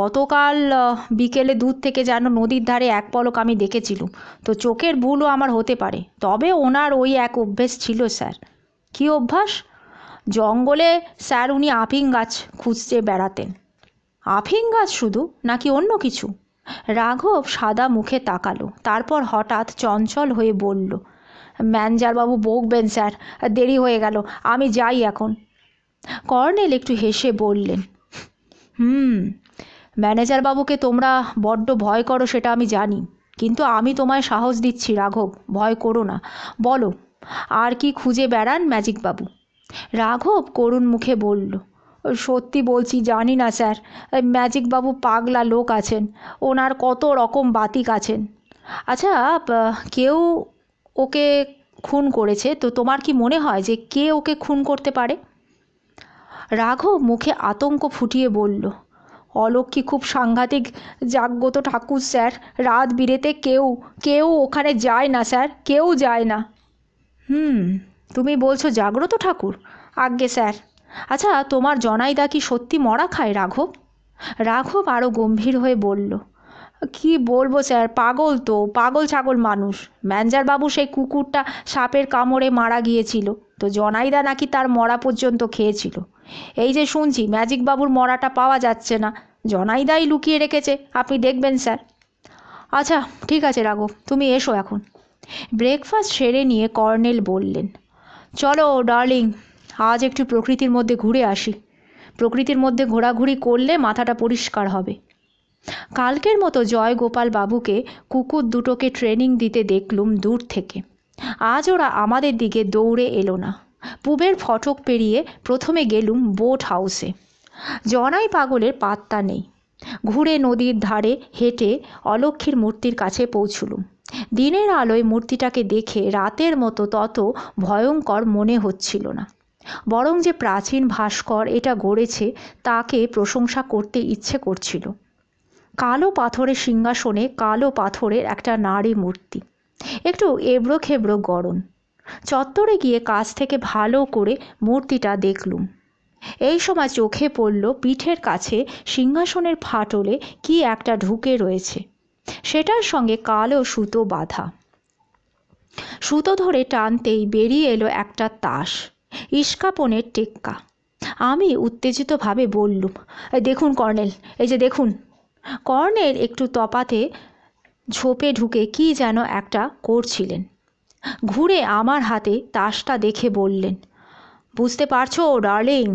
গতকাল বিকেলে দূর থেকে যেন নদীর ধারে এক পলক আমি দেখেছিলুম তো চোখের ভুলও আমার হতে পারে তবে ওনার ওই এক অভ্যেস ছিল স্যার কী অভ্যাস জঙ্গলে স্যার উনি আফিং গাছ খুঁজতে বেড়াতেন আফিং গাছ শুধু নাকি অন্য কিছু রাঘব সাদা মুখে তাকালো তারপর হঠাৎ চঞ্চল হয়ে বলল ম্যানেজারবাবু বকবেন স্যার দেরি হয়ে গেল আমি যাই এখন কর্নেল একটু হেসে বললেন হুম ম্যানেজারবাবুকে তোমরা বড্ড ভয় করো সেটা আমি জানি কিন্তু আমি তোমায় সাহস দিচ্ছি রাঘব ভয় করো না বলো আর কি খুঁজে বেড়ান ম্যাজিকবাবু রাঘব করুণ মুখে বলল সত্যি বলছি জানি না স্যার ম্যাজিকবাবু পাগলা লোক আছেন ওনার কত রকম বাতিক আছেন আচ্ছা কেউ ওকে খুন করেছে তো তোমার কি মনে হয় যে কে ওকে খুন করতে পারে রাঘব মুখে আতঙ্ক ফুটিয়ে বলল অলক্ষী খুব সাংঘাতিক জাগ্রত ঠাকুর স্যার রাত বিরেতে কেউ কেউ ওখানে যায় না স্যার কেউ যায় না হুম তুমি বলছো জাগ্রত ঠাকুর আজ্ঞে স্যার আচ্ছা তোমার জনাইদা কি সত্যি মরা খায় রাঘব রাঘব আরও গম্ভীর হয়ে বলল কি বলবো স্যার পাগল তো পাগল ছাগল মানুষ ম্যানেজার বাবু সেই কুকুরটা সাপের কামড়ে মারা গিয়েছিল তো জনাইদা নাকি তার মরা পর্যন্ত খেয়েছিল এই যে শুনছি ম্যাজিকবাবুর মরাটা পাওয়া যাচ্ছে না জনাইদাই লুকিয়ে রেখেছে আপনি দেখবেন স্যার আচ্ছা ঠিক আছে রাঘব তুমি এসো এখন ব্রেকফাস্ট সেরে নিয়ে কর্নেল বললেন চলো ডার্লিং আজ একটু প্রকৃতির মধ্যে ঘুরে আসি প্রকৃতির মধ্যে ঘোরাঘুরি করলে মাথাটা পরিষ্কার হবে কালকের মতো জয় গোপাল বাবুকে কুকুর দুটোকে ট্রেনিং দিতে দেখলুম দূর থেকে আজ ওরা আমাদের দিকে দৌড়ে এলো না পুবের ফটক পেরিয়ে প্রথমে গেলুম বোট হাউসে জনাই পাগলের পাত্তা নেই ঘুরে নদীর ধারে হেঁটে অলক্ষ্মীর মূর্তির কাছে পৌঁছলুম দিনের আলোয় মূর্তিটাকে দেখে রাতের মতো তত ভয়ঙ্কর মনে হচ্ছিল না বরং যে প্রাচীন ভাস্কর এটা গড়েছে তাকে প্রশংসা করতে ইচ্ছে করছিল কালো পাথরের সিংহাসনে কালো পাথরের একটা নারী মূর্তি একটু এবড়ো খেবড়ো গড়ন চত্বরে গিয়ে কাছ থেকে ভালো করে মূর্তিটা দেখলুম এই সময় চোখে পড়ল পিঠের কাছে সিংহাসনের ফাটলে কি একটা ঢুকে রয়েছে সেটার সঙ্গে কালো সুতো বাঁধা সুতো ধরে টানতেই বেরিয়ে এলো একটা তাস ইস্কাপনের টেক্কা আমি উত্তেজিতভাবে বললুম দেখুন কর্নেল এই যে দেখুন কর্নেল একটু তপাতে ঝোপে ঢুকে কি যেন একটা করছিলেন ঘুরে আমার হাতে তাসটা দেখে বললেন বুঝতে ও ডার্লিং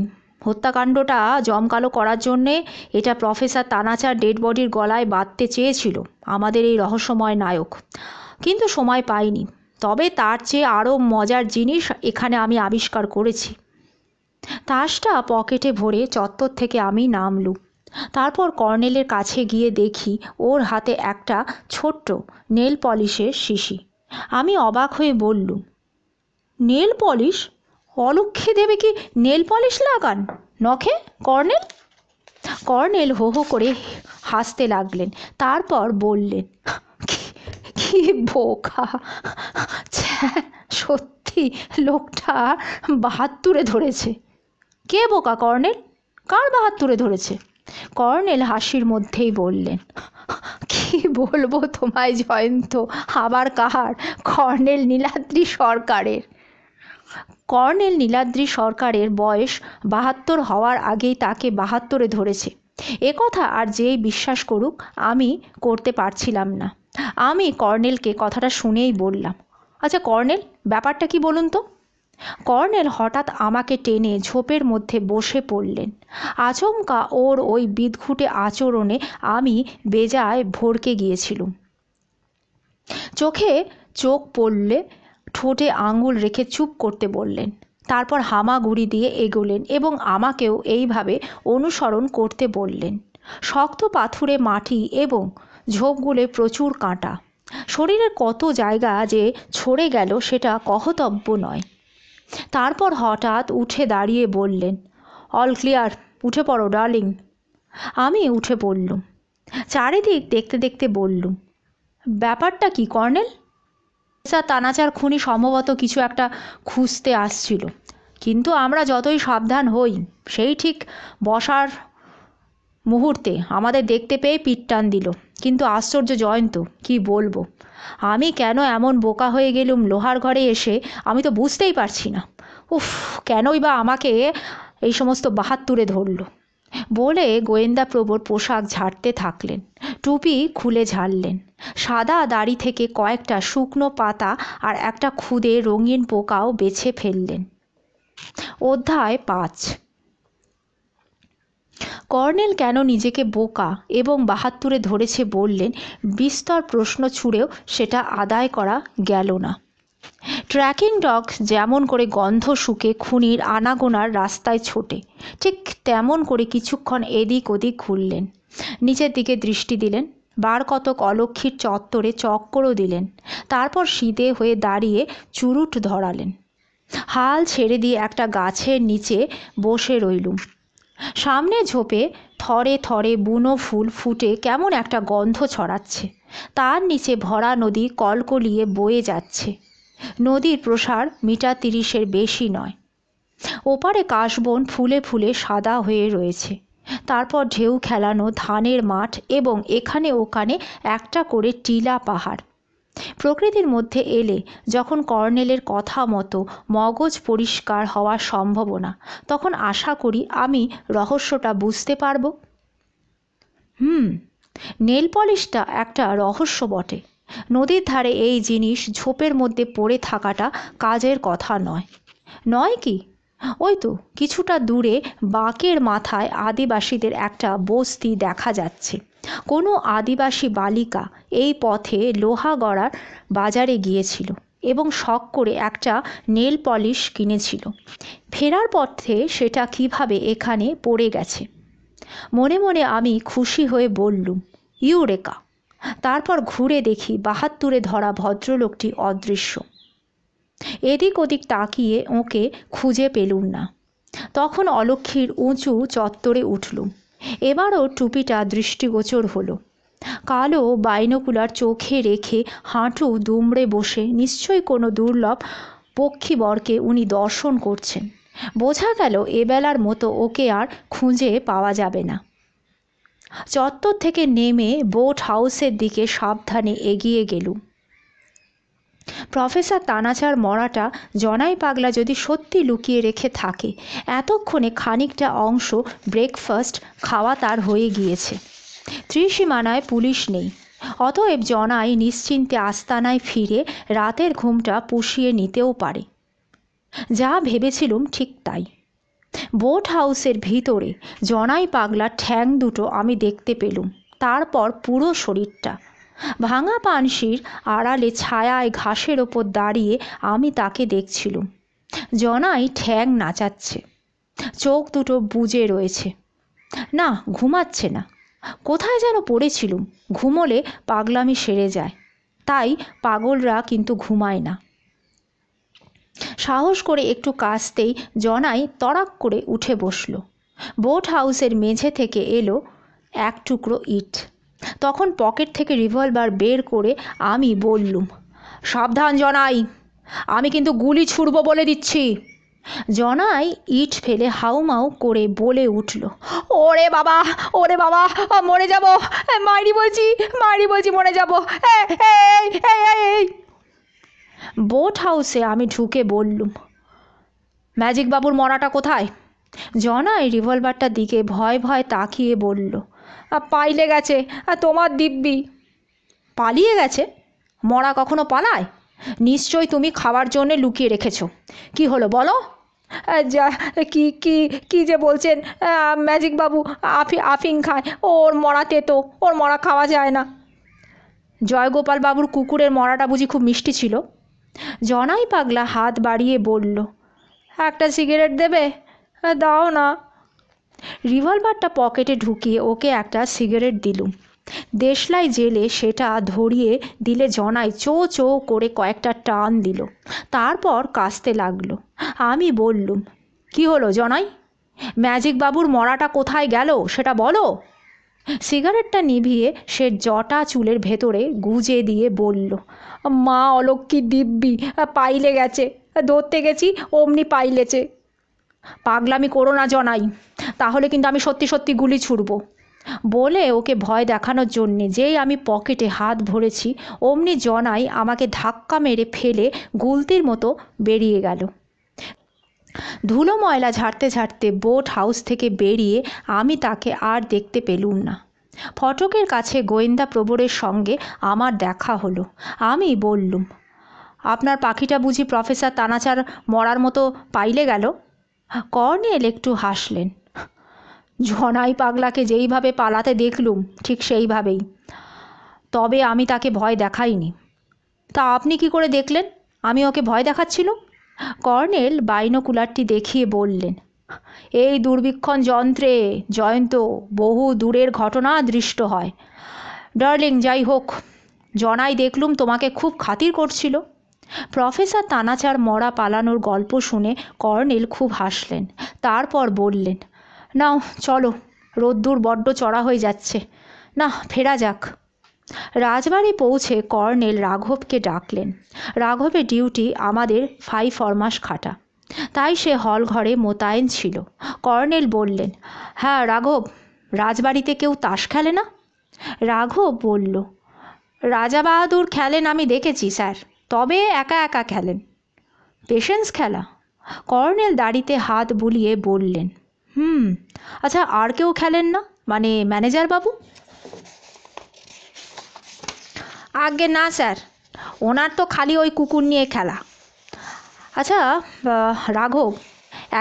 হত্যাকাণ্ডটা জমকালো করার জন্যে এটা প্রফেসর তানাচার ডেড বডির গলায় বাঁধতে চেয়েছিল আমাদের এই রহস্যময় নায়ক কিন্তু সময় পাইনি তবে তার চেয়ে আরও মজার জিনিস এখানে আমি আবিষ্কার করেছি তাসটা পকেটে ভরে চত্বর থেকে আমি নামলুম তারপর কর্নেলের কাছে গিয়ে দেখি ওর হাতে একটা ছোট্ট নেল পলিশের শিশি আমি অবাক হয়ে বললুম নেল পলিশ অলক্ষে দেবে কি নেল পলিশ লাগান নখে কর্নেল কর্নেল হো হো করে হাসতে লাগলেন তারপর বললেন কি বোকা ছ্যা সত্যি লোকটা বাহাত্তুরে ধরেছে কে বোকা কর্নেল কার বাহাত্তুরে ধরেছে কর্নেল হাসির মধ্যেই বললেন কি বলবো তোমায় জয়ন্ত আবার কাহার কর্নেল নীলাদ্রি সরকারের কর্নেল নীলাদ্রি সরকারের বয়স বাহাত্তর হওয়ার আগেই তাকে বাহাত্তরে ধরেছে এ কথা আর যেই বিশ্বাস করুক আমি করতে পারছিলাম না আমি কর্নেলকে কথাটা শুনেই বললাম আচ্ছা কর্নেল ব্যাপারটা কি বলুন তো কর্নেল হঠাৎ আমাকে টেনে ঝোপের মধ্যে বসে পড়লেন আচমকা ওর ওই বিদঘুটে আচরণে আমি বেজায় ভরকে গিয়েছিলুম চোখে চোখ পড়লে ঠোঁটে আঙুল রেখে চুপ করতে বললেন তারপর হামাগুড়ি দিয়ে এগোলেন এবং আমাকেও এইভাবে অনুসরণ করতে বললেন শক্ত পাথুরে মাটি এবং ঝোপগুলে প্রচুর কাঁটা শরীরের কত জায়গা যে ছড়ে গেল সেটা কহতব্য নয় তারপর হঠাৎ উঠে দাঁড়িয়ে বললেন অল ক্লিয়ার উঠে পড়ো ডার্লিং আমি উঠে পড়লুম চারিদিক দেখতে দেখতে বললুম ব্যাপারটা কি কর্নেল স্যার তানাচার খুনি সম্ভবত কিছু একটা খুঁজতে আসছিল কিন্তু আমরা যতই সাবধান হই সেই ঠিক বসার মুহূর্তে আমাদের দেখতে পেয়ে পিঠ টান দিল কিন্তু আশ্চর্য জয়ন্ত কী বলব আমি কেন এমন বোকা হয়ে গেলুম লোহার ঘরে এসে আমি তো বুঝতেই পারছি না উফ কেনই বা আমাকে এই সমস্ত বাহাত্তুরে ধরল বলে গোয়েন্দাপ্রবর পোশাক ঝাড়তে থাকলেন টুপি খুলে ঝাড়লেন সাদা দাড়ি থেকে কয়েকটা শুকনো পাতা আর একটা খুদে রঙিন পোকাও বেছে ফেললেন অধ্যায় পাঁচ কর্নেল কেন নিজেকে বোকা এবং বাহাত্তুরে ধরেছে বললেন বিস্তর প্রশ্ন ছুঁড়েও সেটা আদায় করা গেল না ট্র্যাকিং ডগ যেমন করে গন্ধ শুকে খুনির আনাগোনার রাস্তায় ছোটে ঠিক তেমন করে কিছুক্ষণ এদিক ওদিক ঘুরলেন নিচের দিকে দৃষ্টি দিলেন বার কতক অলক্ষীর চত্বরে চক্করও দিলেন তারপর শীতে হয়ে দাঁড়িয়ে চুরুট ধরালেন হাল ছেড়ে দিয়ে একটা গাছের নিচে বসে রইলুম সামনে ঝোপে থরে থরে বুনো ফুল ফুটে কেমন একটা গন্ধ ছড়াচ্ছে তার নিচে ভরা নদী কলকলিয়ে বয়ে যাচ্ছে নদীর প্রসার মিটার তিরিশের বেশি নয় ওপারে কাশবন ফুলে ফুলে সাদা হয়ে রয়েছে তারপর ঢেউ খেলানো ধানের মাঠ এবং এখানে ওখানে একটা করে টিলা পাহাড় প্রকৃতির মধ্যে এলে যখন কর্নেলের কথা মতো মগজ পরিষ্কার হওয়ার সম্ভাবনা তখন আশা করি আমি রহস্যটা বুঝতে পারব হুম নেল পলিশটা একটা রহস্য বটে নদীর ধারে এই জিনিস ঝোপের মধ্যে পড়ে থাকাটা কাজের কথা নয় নয় কি ওই তো কিছুটা দূরে বাঁকের মাথায় আদিবাসীদের একটা বস্তি দেখা যাচ্ছে কোনো আদিবাসী বালিকা এই পথে লোহা গড়ার বাজারে গিয়েছিল এবং শখ করে একটা নেল পলিশ কিনেছিল ফেরার পথে সেটা কিভাবে এখানে পড়ে গেছে মনে মনে আমি খুশি হয়ে বললুম ইউরেকা তারপর ঘুরে দেখি বাহাত্তুরে ধরা ভদ্রলোকটি অদৃশ্য এদিক ওদিক তাকিয়ে ওঁকে খুঁজে পেলুম না তখন অলক্ষীর উঁচু চত্বরে উঠলুম এবারও টুপিটা দৃষ্টিগোচর হলো কালো বাইনোকুলার চোখে রেখে হাঁটু দুমড়ে বসে নিশ্চয়ই কোনো দুর্লভ পক্ষীবরকে উনি দর্শন করছেন বোঝা গেল এবেলার মতো ওকে আর খুঁজে পাওয়া যাবে না চত্বর থেকে নেমে বোট হাউসের দিকে সাবধানে এগিয়ে গেলুম প্রফেসর তানাচার মরাটা জনাই পাগলা যদি সত্যি লুকিয়ে রেখে থাকে এতক্ষণে খানিকটা অংশ ব্রেকফাস্ট খাওয়া তার হয়ে গিয়েছে ত্রিসীমানায় পুলিশ নেই অতএব জনাই নিশ্চিন্তে আস্তানায় ফিরে রাতের ঘুমটা পুষিয়ে নিতেও পারে যা ভেবেছিলুম ঠিক তাই বোট হাউসের ভিতরে জনাই পাগলা ঠ্যাং দুটো আমি দেখতে পেলুম তারপর পুরো শরীরটা ভাঙা পানসির আড়ালে ছায়ায় ঘাসের ওপর দাঁড়িয়ে আমি তাকে দেখছিলুম জনাই ঠ্যাং নাচাচ্ছে চোখ দুটো বুজে রয়েছে না ঘুমাচ্ছে না কোথায় যেন পড়েছিলুম ঘুমোলে পাগলামি সেরে যায় তাই পাগলরা কিন্তু ঘুমায় না সাহস করে একটু কাশতেই জনাই তড়াক করে উঠে বসল বোট হাউসের মেঝে থেকে এলো এক টুকরো ইট তখন পকেট থেকে রিভলভার বের করে আমি বললুম সাবধান জনাই আমি কিন্তু গুলি ছুড়ব বলে দিচ্ছি জনাই ইট ফেলে হাউমাউ করে বলে উঠল ওরে বাবা ওরে বাবা মরে যাব মারি বলছি মারি বলছি মরে যাব বোট হাউসে আমি ঢুকে বললুম ম্যাজিক বাবুর মরাটা কোথায় জনাই রিভলভারটার দিকে ভয় ভয় তাকিয়ে বলল পাইলে গেছে আর তোমার দিব্যি পালিয়ে গেছে মরা কখনো পালায় নিশ্চয় তুমি খাওয়ার জন্য লুকিয়ে রেখেছো কি হলো বলো যা কি কি কি যে বলছেন ম্যাজিক বাবু আফি আফিং খায় ওর মরা তেতো ওর মরা খাওয়া যায় না জয়গোপাল বাবুর কুকুরের মরাটা বুঝি খুব মিষ্টি ছিল জনাই পাগলা হাত বাড়িয়ে বলল একটা সিগারেট দেবে দাও না রিভলভারটা পকেটে ঢুকিয়ে ওকে একটা সিগারেট দিলুম দেশলাই জেলে সেটা ধরিয়ে দিলে জনাই চো চো করে কয়েকটা টান দিল তারপর কাস্তে লাগলো আমি বললুম কি হলো জনাই ম্যাজিক বাবুর মরাটা কোথায় গেল সেটা বলো সিগারেটটা নিভিয়ে সে জটা চুলের ভেতরে গুজে দিয়ে বলল মা অলক্ষী দিব্যি পাইলে গেছে ধরতে গেছি অমনি পাইলেছে পাগলামি করো না জনাই তাহলে কিন্তু আমি সত্যি সত্যি গুলি ছুড়ব বলে ওকে ভয় দেখানোর জন্যে যেই আমি পকেটে হাত ভরেছি অমনি জনাই আমাকে ধাক্কা মেরে ফেলে গুলতির মতো বেরিয়ে গেল ধুলো ময়লা ঝাড়তে ঝাড়তে বোট হাউস থেকে বেরিয়ে আমি তাকে আর দেখতে পেলুম না ফটকের কাছে গোয়েন্দা প্রবরের সঙ্গে আমার দেখা হলো আমি বললুম আপনার পাখিটা বুঝি প্রফেসর তানাচার মরার মতো পাইলে গেল কর্নেল একটু হাসলেন ঝনাই পাগলাকে যেইভাবে পালাতে দেখলুম ঠিক সেইভাবেই তবে আমি তাকে ভয় দেখাইনি তা আপনি কি করে দেখলেন আমি ওকে ভয় দেখাচ্ছিলুম কর্নেল বাইনোকুলারটি দেখিয়ে বললেন এই দুর্ভিক্ষণ যন্ত্রে জয়ন্ত বহু দূরের ঘটনা দৃষ্ট হয় ডার্লিং যাই হোক জনাই দেখলুম তোমাকে খুব খাতির করছিল প্রফেসর তানাচার মরা পালানোর গল্প শুনে কর্নেল খুব হাসলেন তারপর বললেন নাও চলো রোদ্দুর বড্ড চড়া হয়ে যাচ্ছে না ফেরা যাক রাজবাড়ি পৌঁছে কর্নেল রাঘবকে ডাকলেন রাঘবের ডিউটি আমাদের ফাই ফরমাস খাটা তাই সে হল ঘরে মোতায়েন ছিল কর্নেল বললেন হ্যাঁ রাঘব রাজবাড়িতে কেউ তাস খেলে না রাঘব বলল রাজা বাহাদুর খেলেন আমি দেখেছি স্যার তবে একা একা খেলেন পেশেন্স খেলা কর্নেল দাড়িতে হাত বুলিয়ে বললেন হুম আচ্ছা আর কেউ খেলেন না মানে ম্যানেজার বাবু আগে না স্যার ওনার তো খালি ওই কুকুর নিয়ে খেলা আচ্ছা রাঘব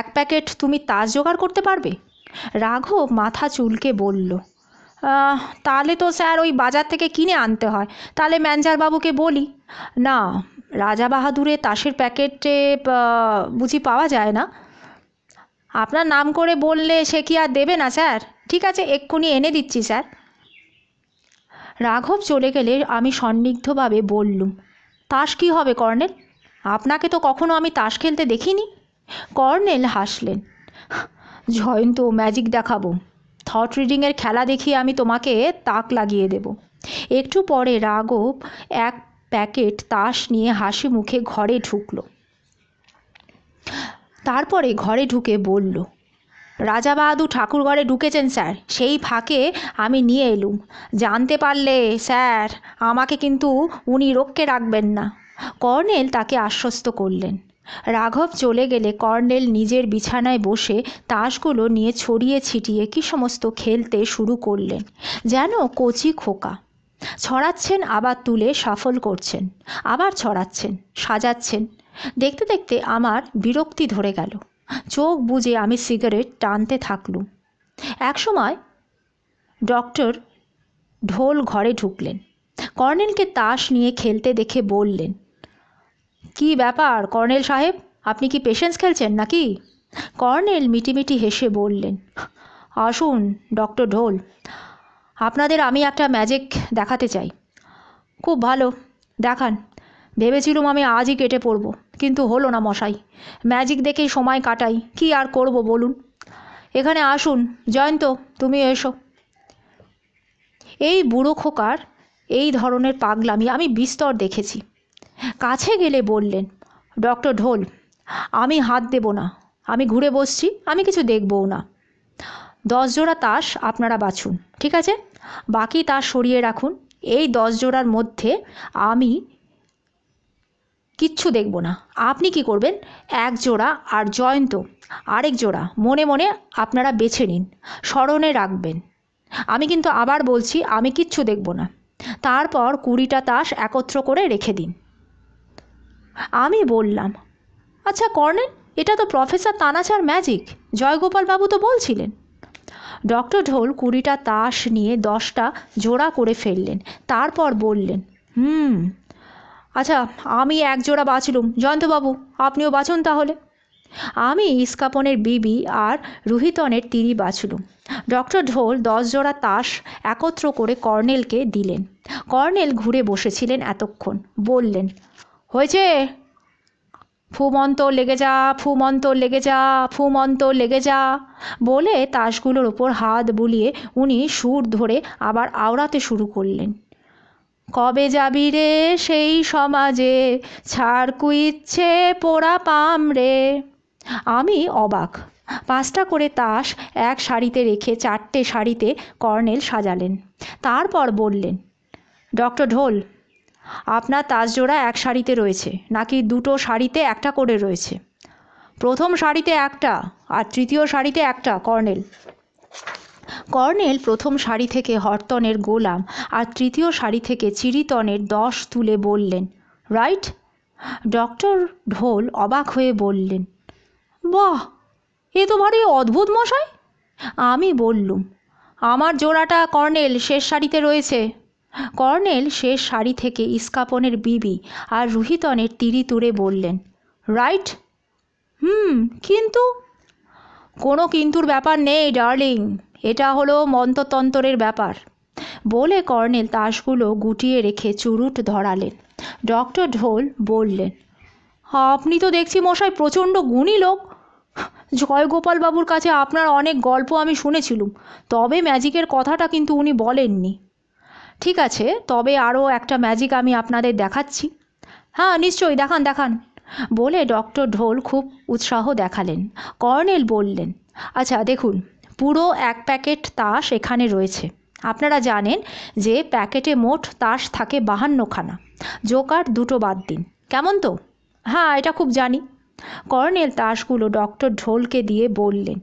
এক প্যাকেট তুমি তাস জোগাড় করতে পারবে রাঘব মাথা চুলকে বলল তাহলে তো স্যার ওই বাজার থেকে কিনে আনতে হয় তাহলে ম্যানেজার বাবুকে বলি না রাজা বাহাদুরে তাসের প্যাকেটে বুঝি পাওয়া যায় না আপনার নাম করে বললে সে কি আর দেবে না স্যার ঠিক আছে এক্ষুনি এনে দিচ্ছি স্যার রাঘব চলে গেলে আমি সন্নিগ্ধভাবে বললুম তাস কি হবে কর্নেল আপনাকে তো কখনো আমি তাস খেলতে দেখিনি কর্নেল হাসলেন জয়ন্ত ম্যাজিক দেখাবো থট রিডিংয়ের খেলা দেখিয়ে আমি তোমাকে তাক লাগিয়ে দেব একটু পরে রাঘব এক প্যাকেট তাস নিয়ে হাসি মুখে ঘরে ঢুকল তারপরে ঘরে ঢুকে বলল রাজাবাহাদুর ঠাকুরঘরে ঢুকেছেন স্যার সেই ফাঁকে আমি নিয়ে এলুম জানতে পারলে স্যার আমাকে কিন্তু উনি রক্ষে রাখবেন না কর্নেল তাকে আশ্বস্ত করলেন রাঘব চলে গেলে কর্নেল নিজের বিছানায় বসে তাসগুলো নিয়ে ছড়িয়ে ছিটিয়ে কী সমস্ত খেলতে শুরু করলেন যেন কচি খোকা ছড়াচ্ছেন আবার তুলে সফল করছেন আবার ছড়াচ্ছেন সাজাচ্ছেন দেখতে দেখতে আমার বিরক্তি ধরে গেল চোখ বুজে আমি সিগারেট টানতে থাকলুম একসময় ডক্টর ঢোল ঘরে ঢুকলেন কর্নেলকে তাস নিয়ে খেলতে দেখে বললেন কি ব্যাপার কর্নেল সাহেব আপনি কি পেশেন্স খেলছেন নাকি কর্নেল মিটিমিটি হেসে বললেন আসুন ডক্টর ঢোল আপনাদের আমি একটা ম্যাজিক দেখাতে চাই খুব ভালো দেখান ভেবেছিলুম আমি আজই কেটে পড়ব কিন্তু হলো না মশাই ম্যাজিক দেখেই সময় কাটাই কি আর করব বলুন এখানে আসুন জয়ন্ত তুমি এসো এই বুড়ো খোকার এই ধরনের পাগলামি আমি বিস্তর দেখেছি কাছে গেলে বললেন ডক্টর ঢোল আমি হাত দেব না আমি ঘুরে বসছি আমি কিছু দেখবও না দশ জোড়া তাস আপনারা বাছুন ঠিক আছে বাকি তাস সরিয়ে রাখুন এই দশ জোড়ার মধ্যে আমি কিচ্ছু দেখব না আপনি কি করবেন এক জোড়া আর জয়ন্ত আরেক জোড়া মনে মনে আপনারা বেছে নিন স্মরণে রাখবেন আমি কিন্তু আবার বলছি আমি কিচ্ছু দেখব না তারপর কুড়িটা তাস একত্র করে রেখে দিন আমি বললাম আচ্ছা কর্নেল এটা তো প্রফেসর তানাচার ম্যাজিক জয়গোপালবাবু তো বলছিলেন ডক্টর ঢোল কুড়িটা তাস নিয়ে দশটা জোড়া করে ফেললেন তারপর বললেন হুম আচ্ছা আমি এক জোড়া বাঁচলুম জয়ন্তবাবু আপনিও বাঁচুন তাহলে আমি ইস্কাপনের বিবি আর রুহিতনের তিরি বাঁচলুম ডক্টর ঢোল দশ জোড়া তাস একত্র করে কর্নেলকে দিলেন কর্নেল ঘুরে বসেছিলেন এতক্ষণ বললেন হয়েছে ফুমন্তর লেগে যা ফুমন্তর লেগে যা ফুমন্তর লেগে যা বলে তাসগুলোর ওপর হাত বুলিয়ে উনি সুর ধরে আবার আওড়াতে শুরু করলেন কবে যাবি রে সেই সমাজে ছাড় কুইচ্ছে পোড়া পাম রে আমি অবাক পাঁচটা করে তাস এক শাড়িতে রেখে চারটে শাড়িতে কর্নেল সাজালেন তারপর বললেন ডক্টর ঢোল আপনার তাজজোড়া এক শাড়িতে রয়েছে নাকি দুটো শাড়িতে একটা করে রয়েছে প্রথম শাড়িতে একটা আর তৃতীয় শাড়িতে একটা কর্নেল কর্নেল প্রথম শাড়ি থেকে হরতনের গোলাম আর তৃতীয় শাড়ি থেকে চিরিতনের দশ তুলে বললেন রাইট ডক্টর ঢোল অবাক হয়ে বললেন বাহ এ তো ভারী অদ্ভুত মশাই আমি বললুম আমার জোড়াটা কর্নেল শেষ শাড়িতে রয়েছে কর্নেল শেষ শাড়ি থেকে ইস্কাপনের বিবি আর রুহিতনের তিরি তুড়ে বললেন রাইট হুম কিন্তু কোনো কিন্তুর ব্যাপার নেই ডার্লিং এটা হলো মন্ত্রতন্ত্রের ব্যাপার বলে কর্নেল তাসগুলো গুটিয়ে রেখে চুরুট ধরালেন ডক্টর ঢোল বললেন আপনি তো দেখছি মশাই প্রচণ্ড গুণী লোক জয়গোপালবাবুর কাছে আপনার অনেক গল্প আমি শুনেছিলুম তবে ম্যাজিকের কথাটা কিন্তু উনি বলেননি ঠিক আছে তবে আরও একটা ম্যাজিক আমি আপনাদের দেখাচ্ছি হ্যাঁ নিশ্চয়ই দেখান দেখান বলে ডক্টর ঢোল খুব উৎসাহ দেখালেন কর্নেল বললেন আচ্ছা দেখুন পুরো এক প্যাকেট তাস এখানে রয়েছে আপনারা জানেন যে প্যাকেটে মোট তাস থাকে বাহান্নখানা জোকার দুটো বাদ দিন কেমন তো হ্যাঁ এটা খুব জানি কর্নেল তাসগুলো ডক্টর ঢোলকে দিয়ে বললেন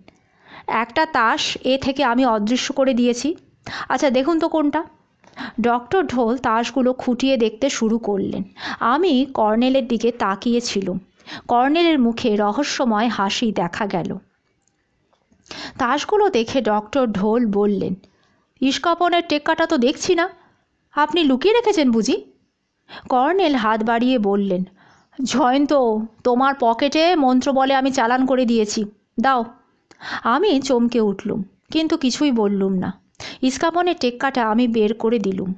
একটা তাস এ থেকে আমি অদৃশ্য করে দিয়েছি আচ্ছা দেখুন তো কোনটা ডক্টর ঢোল তাসগুলো খুঁটিয়ে দেখতে শুরু করলেন আমি কর্নেলের দিকে তাকিয়েছিলুম কর্নেলের মুখে রহস্যময় হাসি দেখা গেল তাসগুলো দেখে ডক্টর ঢোল বললেন ইস্কাপনের টেক্কাটা তো দেখছি না আপনি লুকিয়ে রেখেছেন বুঝি কর্নেল হাত বাড়িয়ে বললেন জয়ন্ত তোমার পকেটে মন্ত্র বলে আমি চালান করে দিয়েছি দাও আমি চমকে উঠলুম কিন্তু কিছুই বললুম না ইস্কাপনের টেক্কাটা আমি বের করে দিলুম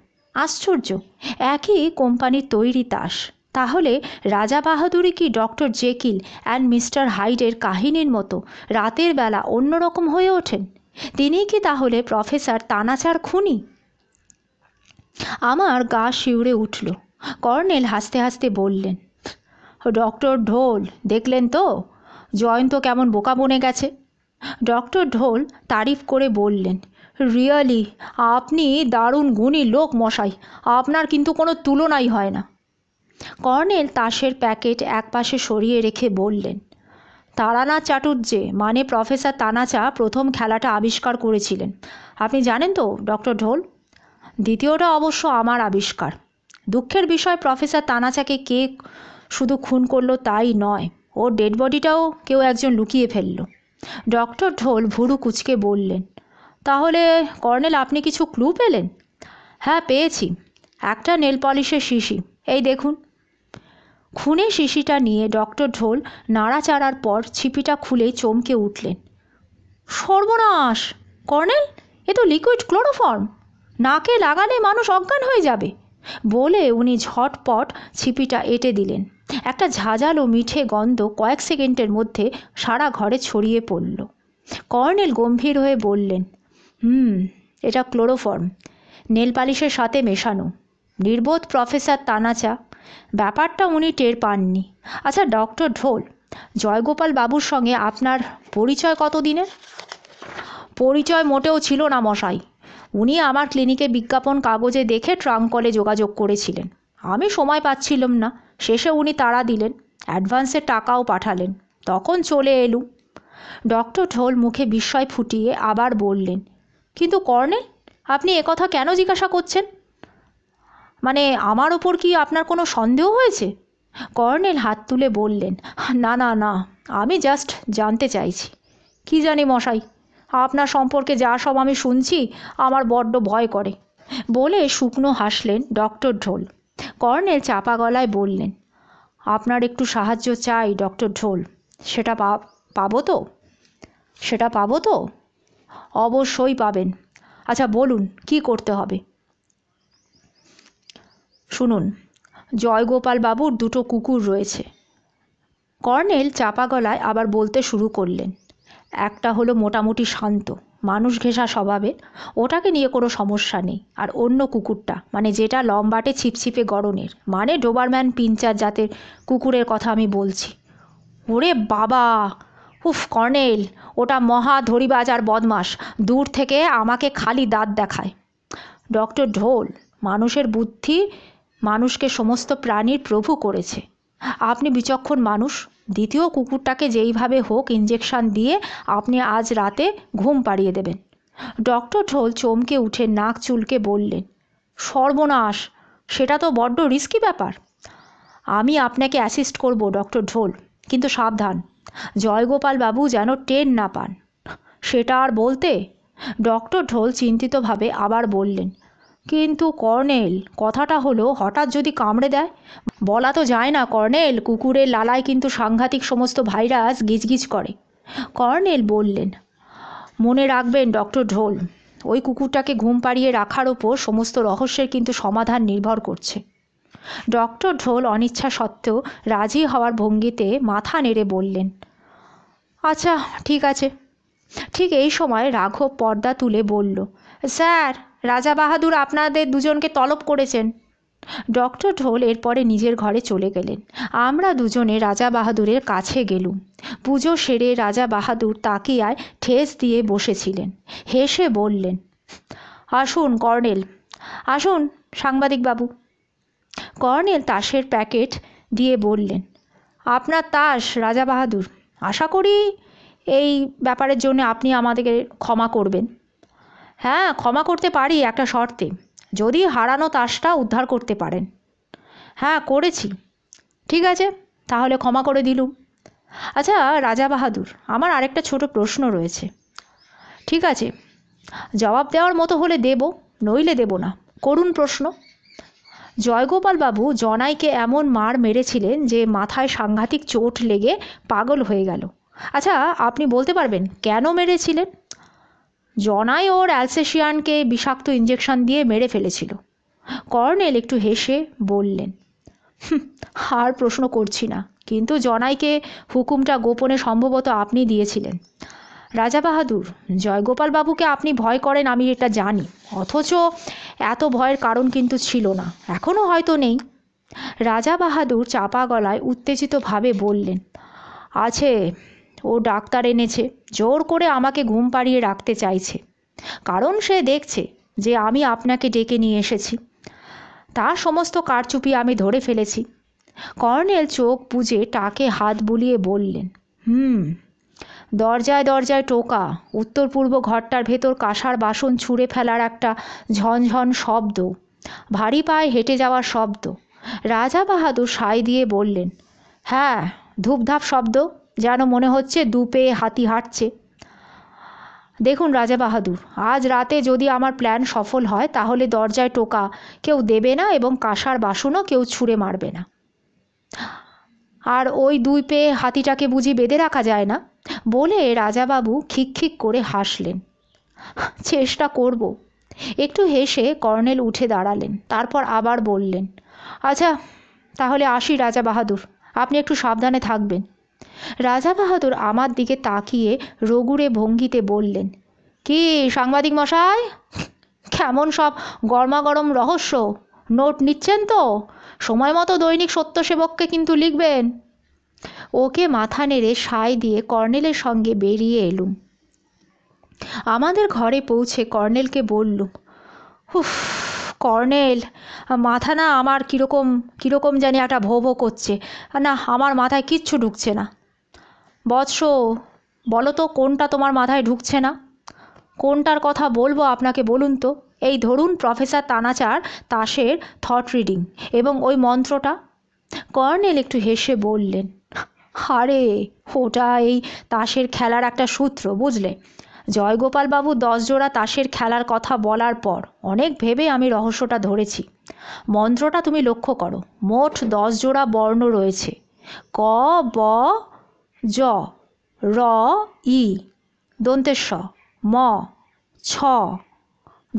আশ্চর্য একই কোম্পানির তৈরি তাস তাহলে রাজা বাহাদুরই কি ডক্টর জেকিল অ্যান্ড মিস্টার হাইডের কাহিনীর মতো রাতের বেলা অন্যরকম হয়ে ওঠেন তিনি কি তাহলে প্রফেসর তানাচার খুনি আমার গা শিউরে উঠল কর্নেল হাসতে হাসতে বললেন ডক্টর ঢোল দেখলেন তো জয়ন্ত কেমন বোকা বনে গেছে ডক্টর ঢোল তারিফ করে বললেন রিয়ালি আপনি দারুণ গুণী লোক মশাই আপনার কিন্তু কোনো তুলনাই হয় না কর্নেল তাসের প্যাকেট একপাশে সরিয়ে রেখে বললেন তারানা চাটুর্যে মানে প্রফেসর তানাচা প্রথম খেলাটা আবিষ্কার করেছিলেন আপনি জানেন তো ডক্টর ঢোল দ্বিতীয়টা অবশ্য আমার আবিষ্কার দুঃখের বিষয় প্রফেসর তানাচাকে কে শুধু খুন করলো তাই নয় ওর ডেড বডিটাও কেউ একজন লুকিয়ে ফেলল ডক্টর ঢোল ভুরু কুচকে বললেন তাহলে কর্নেল আপনি কিছু ক্লু পেলেন হ্যাঁ পেয়েছি একটা নেল পলিশের শিশি এই দেখুন খুনে শিশিটা নিয়ে ডক্টর ঢোল নাড়াচাড়ার পর ছিপিটা খুলে চমকে উঠলেন সর্বনাশ কর্নেল এ তো লিকুইড ক্লোরোফর্ম নাকে লাগালে মানুষ অজ্ঞান হয়ে যাবে বলে উনি ঝটপট ছিপিটা এঁটে দিলেন একটা ঝাঁঝালো মিঠে গন্ধ কয়েক সেকেন্ডের মধ্যে সারা ঘরে ছড়িয়ে পড়ল কর্নেল গম্ভীর হয়ে বললেন হুম এটা ক্লোরোফর্ম নেল পালিশের সাথে মেশানো নির্বোধ প্রফেসর তানাচা ব্যাপারটা উনি টের পাননি আচ্ছা ডক্টর ঢোল জয়গোপাল বাবুর সঙ্গে আপনার পরিচয় কত দিনের পরিচয় মোটেও ছিল না মশাই উনি আমার ক্লিনিকে বিজ্ঞাপন কাগজে দেখে ট্রাম কলে যোগাযোগ করেছিলেন আমি সময় পাচ্ছিলাম না শেষে উনি তাড়া দিলেন অ্যাডভান্সের টাকাও পাঠালেন তখন চলে এলুম ডক্টর ঢোল মুখে বিস্ময় ফুটিয়ে আবার বললেন কিন্তু কর্নেল আপনি একথা কেন জিজ্ঞাসা করছেন মানে আমার ওপর কি আপনার কোনো সন্দেহ হয়েছে কর্নেল হাত তুলে বললেন না না না আমি জাস্ট জানতে চাইছি কি জানি মশাই আপনার সম্পর্কে যা সব আমি শুনছি আমার বড্ড ভয় করে বলে শুকনো হাসলেন ডক্টর ঢোল কর্নেল চাপা গলায় বললেন আপনার একটু সাহায্য চাই ডক্টর ঢোল সেটা পাবো তো সেটা পাবো তো অবশ্যই পাবেন আচ্ছা বলুন কি করতে হবে শুনুন জয়গোপাল বাবুর দুটো কুকুর রয়েছে কর্নেল চাপা গলায় আবার বলতে শুরু করলেন একটা হলো মোটামুটি শান্ত মানুষ ঘেঁষা স্বভাবের ওটাকে নিয়ে কোনো সমস্যা নেই আর অন্য কুকুরটা মানে যেটা লম্বাটে ছিপছিপে গরনের মানে ডোবারম্যান পিঞ্চার জাতের কুকুরের কথা আমি বলছি ওরে বাবা উফ কর্নেল ওটা মহা ধরিবাজ আর বদমাস দূর থেকে আমাকে খালি দাঁত দেখায় ডক্টর ঢোল মানুষের বুদ্ধি মানুষকে সমস্ত প্রাণীর প্রভু করেছে আপনি বিচক্ষণ মানুষ দ্বিতীয় কুকুরটাকে যেইভাবে হোক ইঞ্জেকশান দিয়ে আপনি আজ রাতে ঘুম পাড়িয়ে দেবেন ডক্টর ঢোল চমকে উঠে নাক চুলকে বললেন সর্বনাশ সেটা তো বড্ড রিস্কি ব্যাপার আমি আপনাকে অ্যাসিস্ট করব ডক্টর ঢোল কিন্তু সাবধান জয়গোপালবাবু যেন টের না পান সেটা আর বলতে ডক্টর ঢোল চিন্তিতভাবে আবার বললেন কিন্তু কর্নেল কথাটা হলো হঠাৎ যদি কামড়ে দেয় বলা তো যায় না কর্নেল কুকুরের লালায় কিন্তু সাংঘাতিক সমস্ত ভাইরাস গিজগিজ করে কর্নেল বললেন মনে রাখবেন ডক্টর ঢোল ওই কুকুরটাকে ঘুম পাড়িয়ে রাখার ওপর সমস্ত রহস্যের কিন্তু সমাধান নির্ভর করছে ডক্টর ঢোল অনিচ্ছা সত্ত্বেও রাজি হওয়ার ভঙ্গিতে মাথা নেড়ে বললেন আচ্ছা ঠিক আছে ঠিক এই সময় রাঘব পর্দা তুলে বলল স্যার রাজা বাহাদুর আপনাদের দুজনকে তলব করেছেন ডক্টর ঢোল এরপরে নিজের ঘরে চলে গেলেন আমরা দুজনে রাজা বাহাদুরের কাছে গেলুম পুজো সেরে রাজা বাহাদুর তাকিয়ায় ঠেস দিয়ে বসেছিলেন হেসে বললেন আসুন কর্নেল আসুন সাংবাদিকবাবু কর্নেল তাসের প্যাকেট দিয়ে বললেন আপনার তাস রাজা বাহাদুর আশা করি এই ব্যাপারের জন্যে আপনি আমাদেরকে ক্ষমা করবেন হ্যাঁ ক্ষমা করতে পারি একটা শর্তে যদি হারানো তাসটা উদ্ধার করতে পারেন হ্যাঁ করেছি ঠিক আছে তাহলে ক্ষমা করে দিলুম আচ্ছা রাজা বাহাদুর আমার আরেকটা ছোট প্রশ্ন রয়েছে ঠিক আছে জবাব দেওয়ার মতো হলে দেব নইলে দেব না করুন প্রশ্ন জয়গোপালবাবু জনাইকে এমন মার মেরেছিলেন যে মাথায় সাংঘাতিক চোট লেগে পাগল হয়ে গেল আচ্ছা আপনি বলতে পারবেন কেন মেরেছিলেন জনাই ওর অ্যালসেশিয়ানকে বিষাক্ত ইঞ্জেকশন দিয়ে মেরে ফেলেছিল কর্নেল একটু হেসে বললেন আর প্রশ্ন করছি না কিন্তু জনাইকে হুকুমটা গোপনে সম্ভবত আপনি দিয়েছিলেন রাজা বাহাদুর জয়গোপাল বাবুকে আপনি ভয় করেন আমি এটা জানি অথচ এত ভয়ের কারণ কিন্তু ছিল না এখনও হয়তো নেই রাজা বাহাদুর চাপা গলায় উত্তেজিতভাবে বললেন আছে ও ডাক্তার এনেছে জোর করে আমাকে ঘুম পাড়িয়ে রাখতে চাইছে কারণ সে দেখছে যে আমি আপনাকে ডেকে নিয়ে এসেছি তার সমস্ত কারচুপি আমি ধরে ফেলেছি কর্নেল চোখ বুঝে টাকে হাত বুলিয়ে বললেন হুম দরজায় দরজায় টোকা উত্তর পূর্ব ঘরটার ভেতর কাঁসার বাসন ছুঁড়ে ফেলার একটা ঝনঝন শব্দ ভারী পায়ে হেঁটে যাওয়ার শব্দ রাজা বাহাদুর সাই দিয়ে বললেন হ্যাঁ ধূপধাপ শব্দ যেন মনে হচ্ছে দু পেয়ে হাতি হাঁটছে দেখুন রাজা বাহাদুর আজ রাতে যদি আমার প্ল্যান সফল হয় তাহলে দরজায় টোকা কেউ দেবে না এবং কাঁসার বাসনও কেউ ছুঁড়ে মারবে না আর ওই দুই পেয়ে হাতিটাকে বুঝি বেঁধে রাখা যায় না বলে রাজাবাবু খিকখিক করে হাসলেন চেষ্টা করব একটু হেসে কর্নেল উঠে দাঁড়ালেন তারপর আবার বললেন আচ্ছা তাহলে আসি রাজা বাহাদুর আপনি একটু সাবধানে থাকবেন রাজা বাহাদুর আমার দিকে তাকিয়ে রগুড়ে ভঙ্গিতে বললেন কি সাংবাদিক মশাই কেমন সব গরমাগরম রহস্য নোট নিচ্ছেন তো সময় মতো দৈনিক সত্যসেবককে কিন্তু লিখবেন ওকে মাথা নেড়ে সাই দিয়ে কর্নেলের সঙ্গে বেরিয়ে এলুম আমাদের ঘরে পৌঁছে কর্নেলকে বললুম হুফ কর্নেল মাথা না আমার কীরকম কীরকম জানি একটা ভো ভো করছে না আমার মাথায় কিচ্ছু ঢুকছে না বৎস বলো তো কোনটা তোমার মাথায় ঢুকছে না কোনটার কথা বলবো আপনাকে বলুন তো এই ধরুন প্রফেসর তানাচার তাসের থট রিডিং এবং ওই মন্ত্রটা কর্নেল একটু হেসে বললেন আরে ওটা এই তাসের খেলার একটা সূত্র বুঝলে জয়গোপালবাবু দশ জোড়া তাসের খেলার কথা বলার পর অনেক ভেবে আমি রহস্যটা ধরেছি মন্ত্রটা তুমি লক্ষ্য করো মোট দশ জোড়া বর্ণ রয়েছে ক ব জ র ই দন্তেশ ম ছ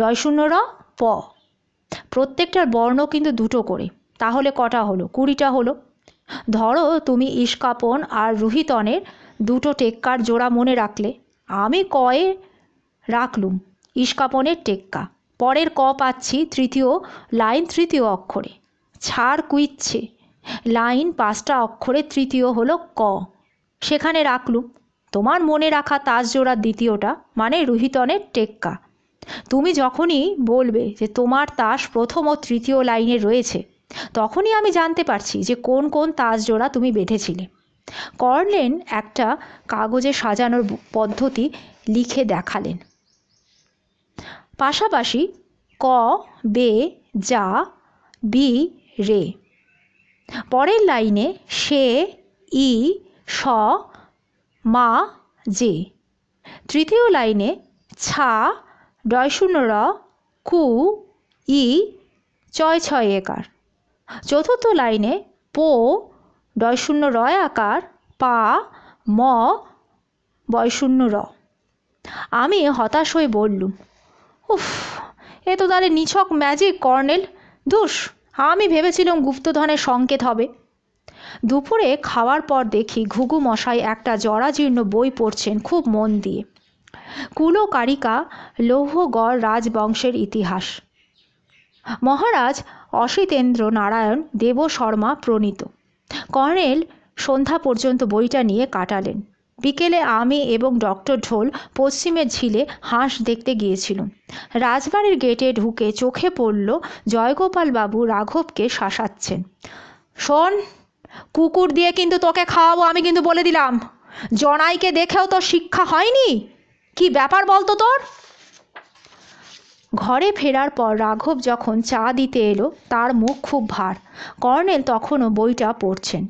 ডয় শূন্য র প প্রত্যেকটার বর্ণ কিন্তু দুটো করে তাহলে কটা হলো কুড়িটা হলো ধরো তুমি ইস্কাপন আর রুহিতনের দুটো টেক্কার জোড়া মনে রাখলে আমি কয়ে রাখলুম ইস্কাপনের টেক্কা পরের ক পাচ্ছি তৃতীয় লাইন তৃতীয় অক্ষরে ছাড় কুইচ্ছে লাইন পাঁচটা অক্ষরে তৃতীয় হলো ক সেখানে রাখলুম তোমার মনে রাখা তাসজোড়া দ্বিতীয়টা মানে রুহিতনের টেক্কা তুমি যখনই বলবে যে তোমার তাস প্রথম ও তৃতীয় লাইনে রয়েছে তখনই আমি জানতে পারছি যে কোন কোন জোড়া তুমি বেঁধেছিলে করলেন একটা কাগজে সাজানোর পদ্ধতি লিখে দেখালেন পাশাপাশি ক বে যা বি রে পরের লাইনে সে ই স মা জে তৃতীয় লাইনে ছা ডয় শূন্য র কু ই ছয় ছয় একার চতুর্থ লাইনে পো ডয় শূন্য রয় আকার পা ম বয় শূন্য র আমি হতাশ হয়ে বললুম উফ এ তো তাহলে নিছক ম্যাজিক কর্নেল ধুস আমি ভেবেছিলাম গুপ্তধনের সংকেত হবে দুপুরে খাওয়ার পর দেখি ঘুঘু মশাই একটা জরাজীর্ণ বই পড়ছেন খুব মন দিয়ে কুলকারিকা লৌহগড় রাজবংশের ইতিহাস মহারাজ অসিতেন্দ্র নারায়ণ দেব শর্মা প্রণীত কর্নেল সন্ধ্যা পর্যন্ত বইটা নিয়ে কাটালেন বিকেলে আমি এবং ডক্টর ঢোল পশ্চিমের ঝিলে হাঁস দেখতে গিয়েছিল রাজবাড়ির গেটে ঢুকে চোখে পড়ল জয়গোপালবাবু রাঘবকে শাসাচ্ছেন শোন কুকুর দিয়ে কিন্তু তোকে খাওয়াবো আমি কিন্তু বলে দিলাম জনাইকে দেখেও তো শিক্ষা হয়নি কি ব্যাপার বলতো তোর ঘরে ফেরার পর রাঘব যখন চা দিতে এলো তার মুখ খুব ভার কর্নেল তখনও বইটা পড়ছেন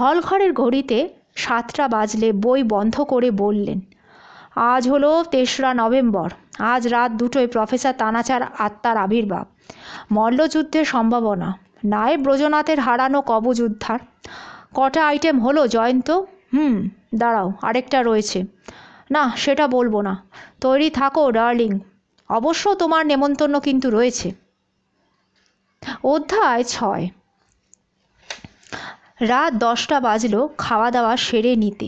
হলঘরের ঘড়িতে সাতটা বাজলে বই বন্ধ করে বললেন আজ হলো তেসরা নভেম্বর আজ রাত দুটোয় প্রফেসর তানাচার আত্মার আবির্ভাব মল্লযুদ্ধের সম্ভাবনা নায়েব ব্রজনাথের হারানো কবযুদ্ধার কটা আইটেম হলো জয়ন্ত হুম দাঁড়াও আরেকটা রয়েছে না সেটা বলবো না তৈরি থাকো ডার্লিং অবশ্য তোমার নেমন্তন্ন কিন্তু রয়েছে অধ্যায় ছয় রাত দশটা বাজল খাওয়া দাওয়া সেরে নিতে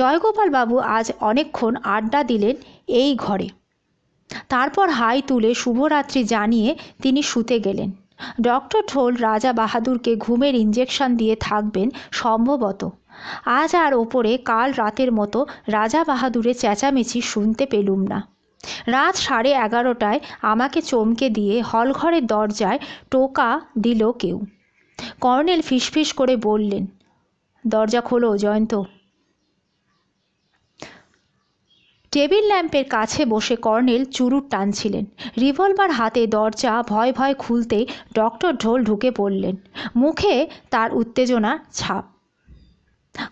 জয়গোপালবাবু আজ অনেকক্ষণ আড্ডা দিলেন এই ঘরে তারপর হাই তুলে শুভরাত্রি জানিয়ে তিনি শুতে গেলেন ডক্টর ঠোল রাজা বাহাদুরকে ঘুমের ইঞ্জেকশন দিয়ে থাকবেন সম্ভবত আজ আর ওপরে কাল রাতের মতো রাজা বাহাদুরের চেঁচামেচি শুনতে পেলুম না রাত সাড়ে এগারোটায় আমাকে চমকে দিয়ে হলঘরের দরজায় টোকা দিল কেউ কর্নেল ফিসফিস করে বললেন দরজা খোলো জয়ন্ত টেবিল ল্যাম্পের কাছে বসে কর্নেল চুরুট টানছিলেন রিভলভার হাতে দরজা ভয় ভয় খুলতে ডক্টর ঢোল ঢুকে পড়লেন মুখে তার উত্তেজনা ছাপ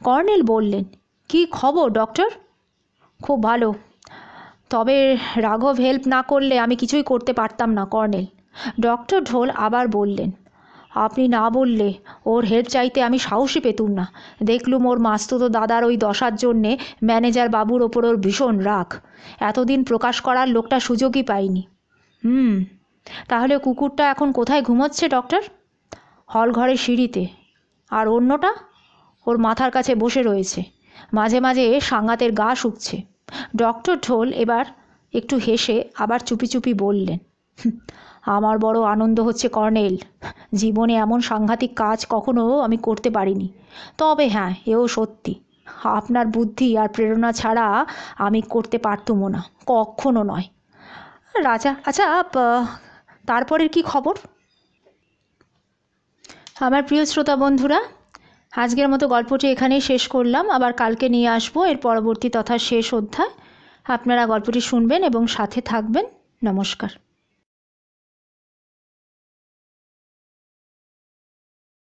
কর্নেল বললেন কি খবর ডক্টর খুব ভালো তবে রাঘব হেল্প না করলে আমি কিছুই করতে পারতাম না কর্নেল ডক্টর ঢোল আবার বললেন আপনি না বললে ওর হেল্প চাইতে আমি সাহসই পেতুম না দেখলুম ওর মাস্তুতো দাদার ওই দশার জন্যে ম্যানেজার বাবুর ওপর ওর ভীষণ রাগ এতদিন প্রকাশ করার লোকটা সুযোগই পাইনি হুম তাহলে কুকুরটা এখন কোথায় ঘুমোচ্ছে ডক্টর হল ঘরের সিঁড়িতে আর অন্যটা ওর মাথার কাছে বসে রয়েছে মাঝে মাঝে সাঙ্গাতের গা শুকছে ডক্টর ঢোল এবার একটু হেসে আবার চুপি চুপি বললেন আমার বড় আনন্দ হচ্ছে কর্নেল জীবনে এমন সাংঘাতিক কাজ কখনো আমি করতে পারিনি তবে হ্যাঁ এও সত্যি আপনার বুদ্ধি আর প্রেরণা ছাড়া আমি করতে পারতুমও না কখনো নয় রাজা আচ্ছা তারপরের কি খবর আমার প্রিয় শ্রোতা বন্ধুরা আজকের মতো গল্পটি এখানেই শেষ করলাম আবার কালকে নিয়ে আসবো এর পরবর্তী তথা শেষ অধ্যায় আপনারা গল্পটি শুনবেন এবং সাথে থাকবেন নমস্কার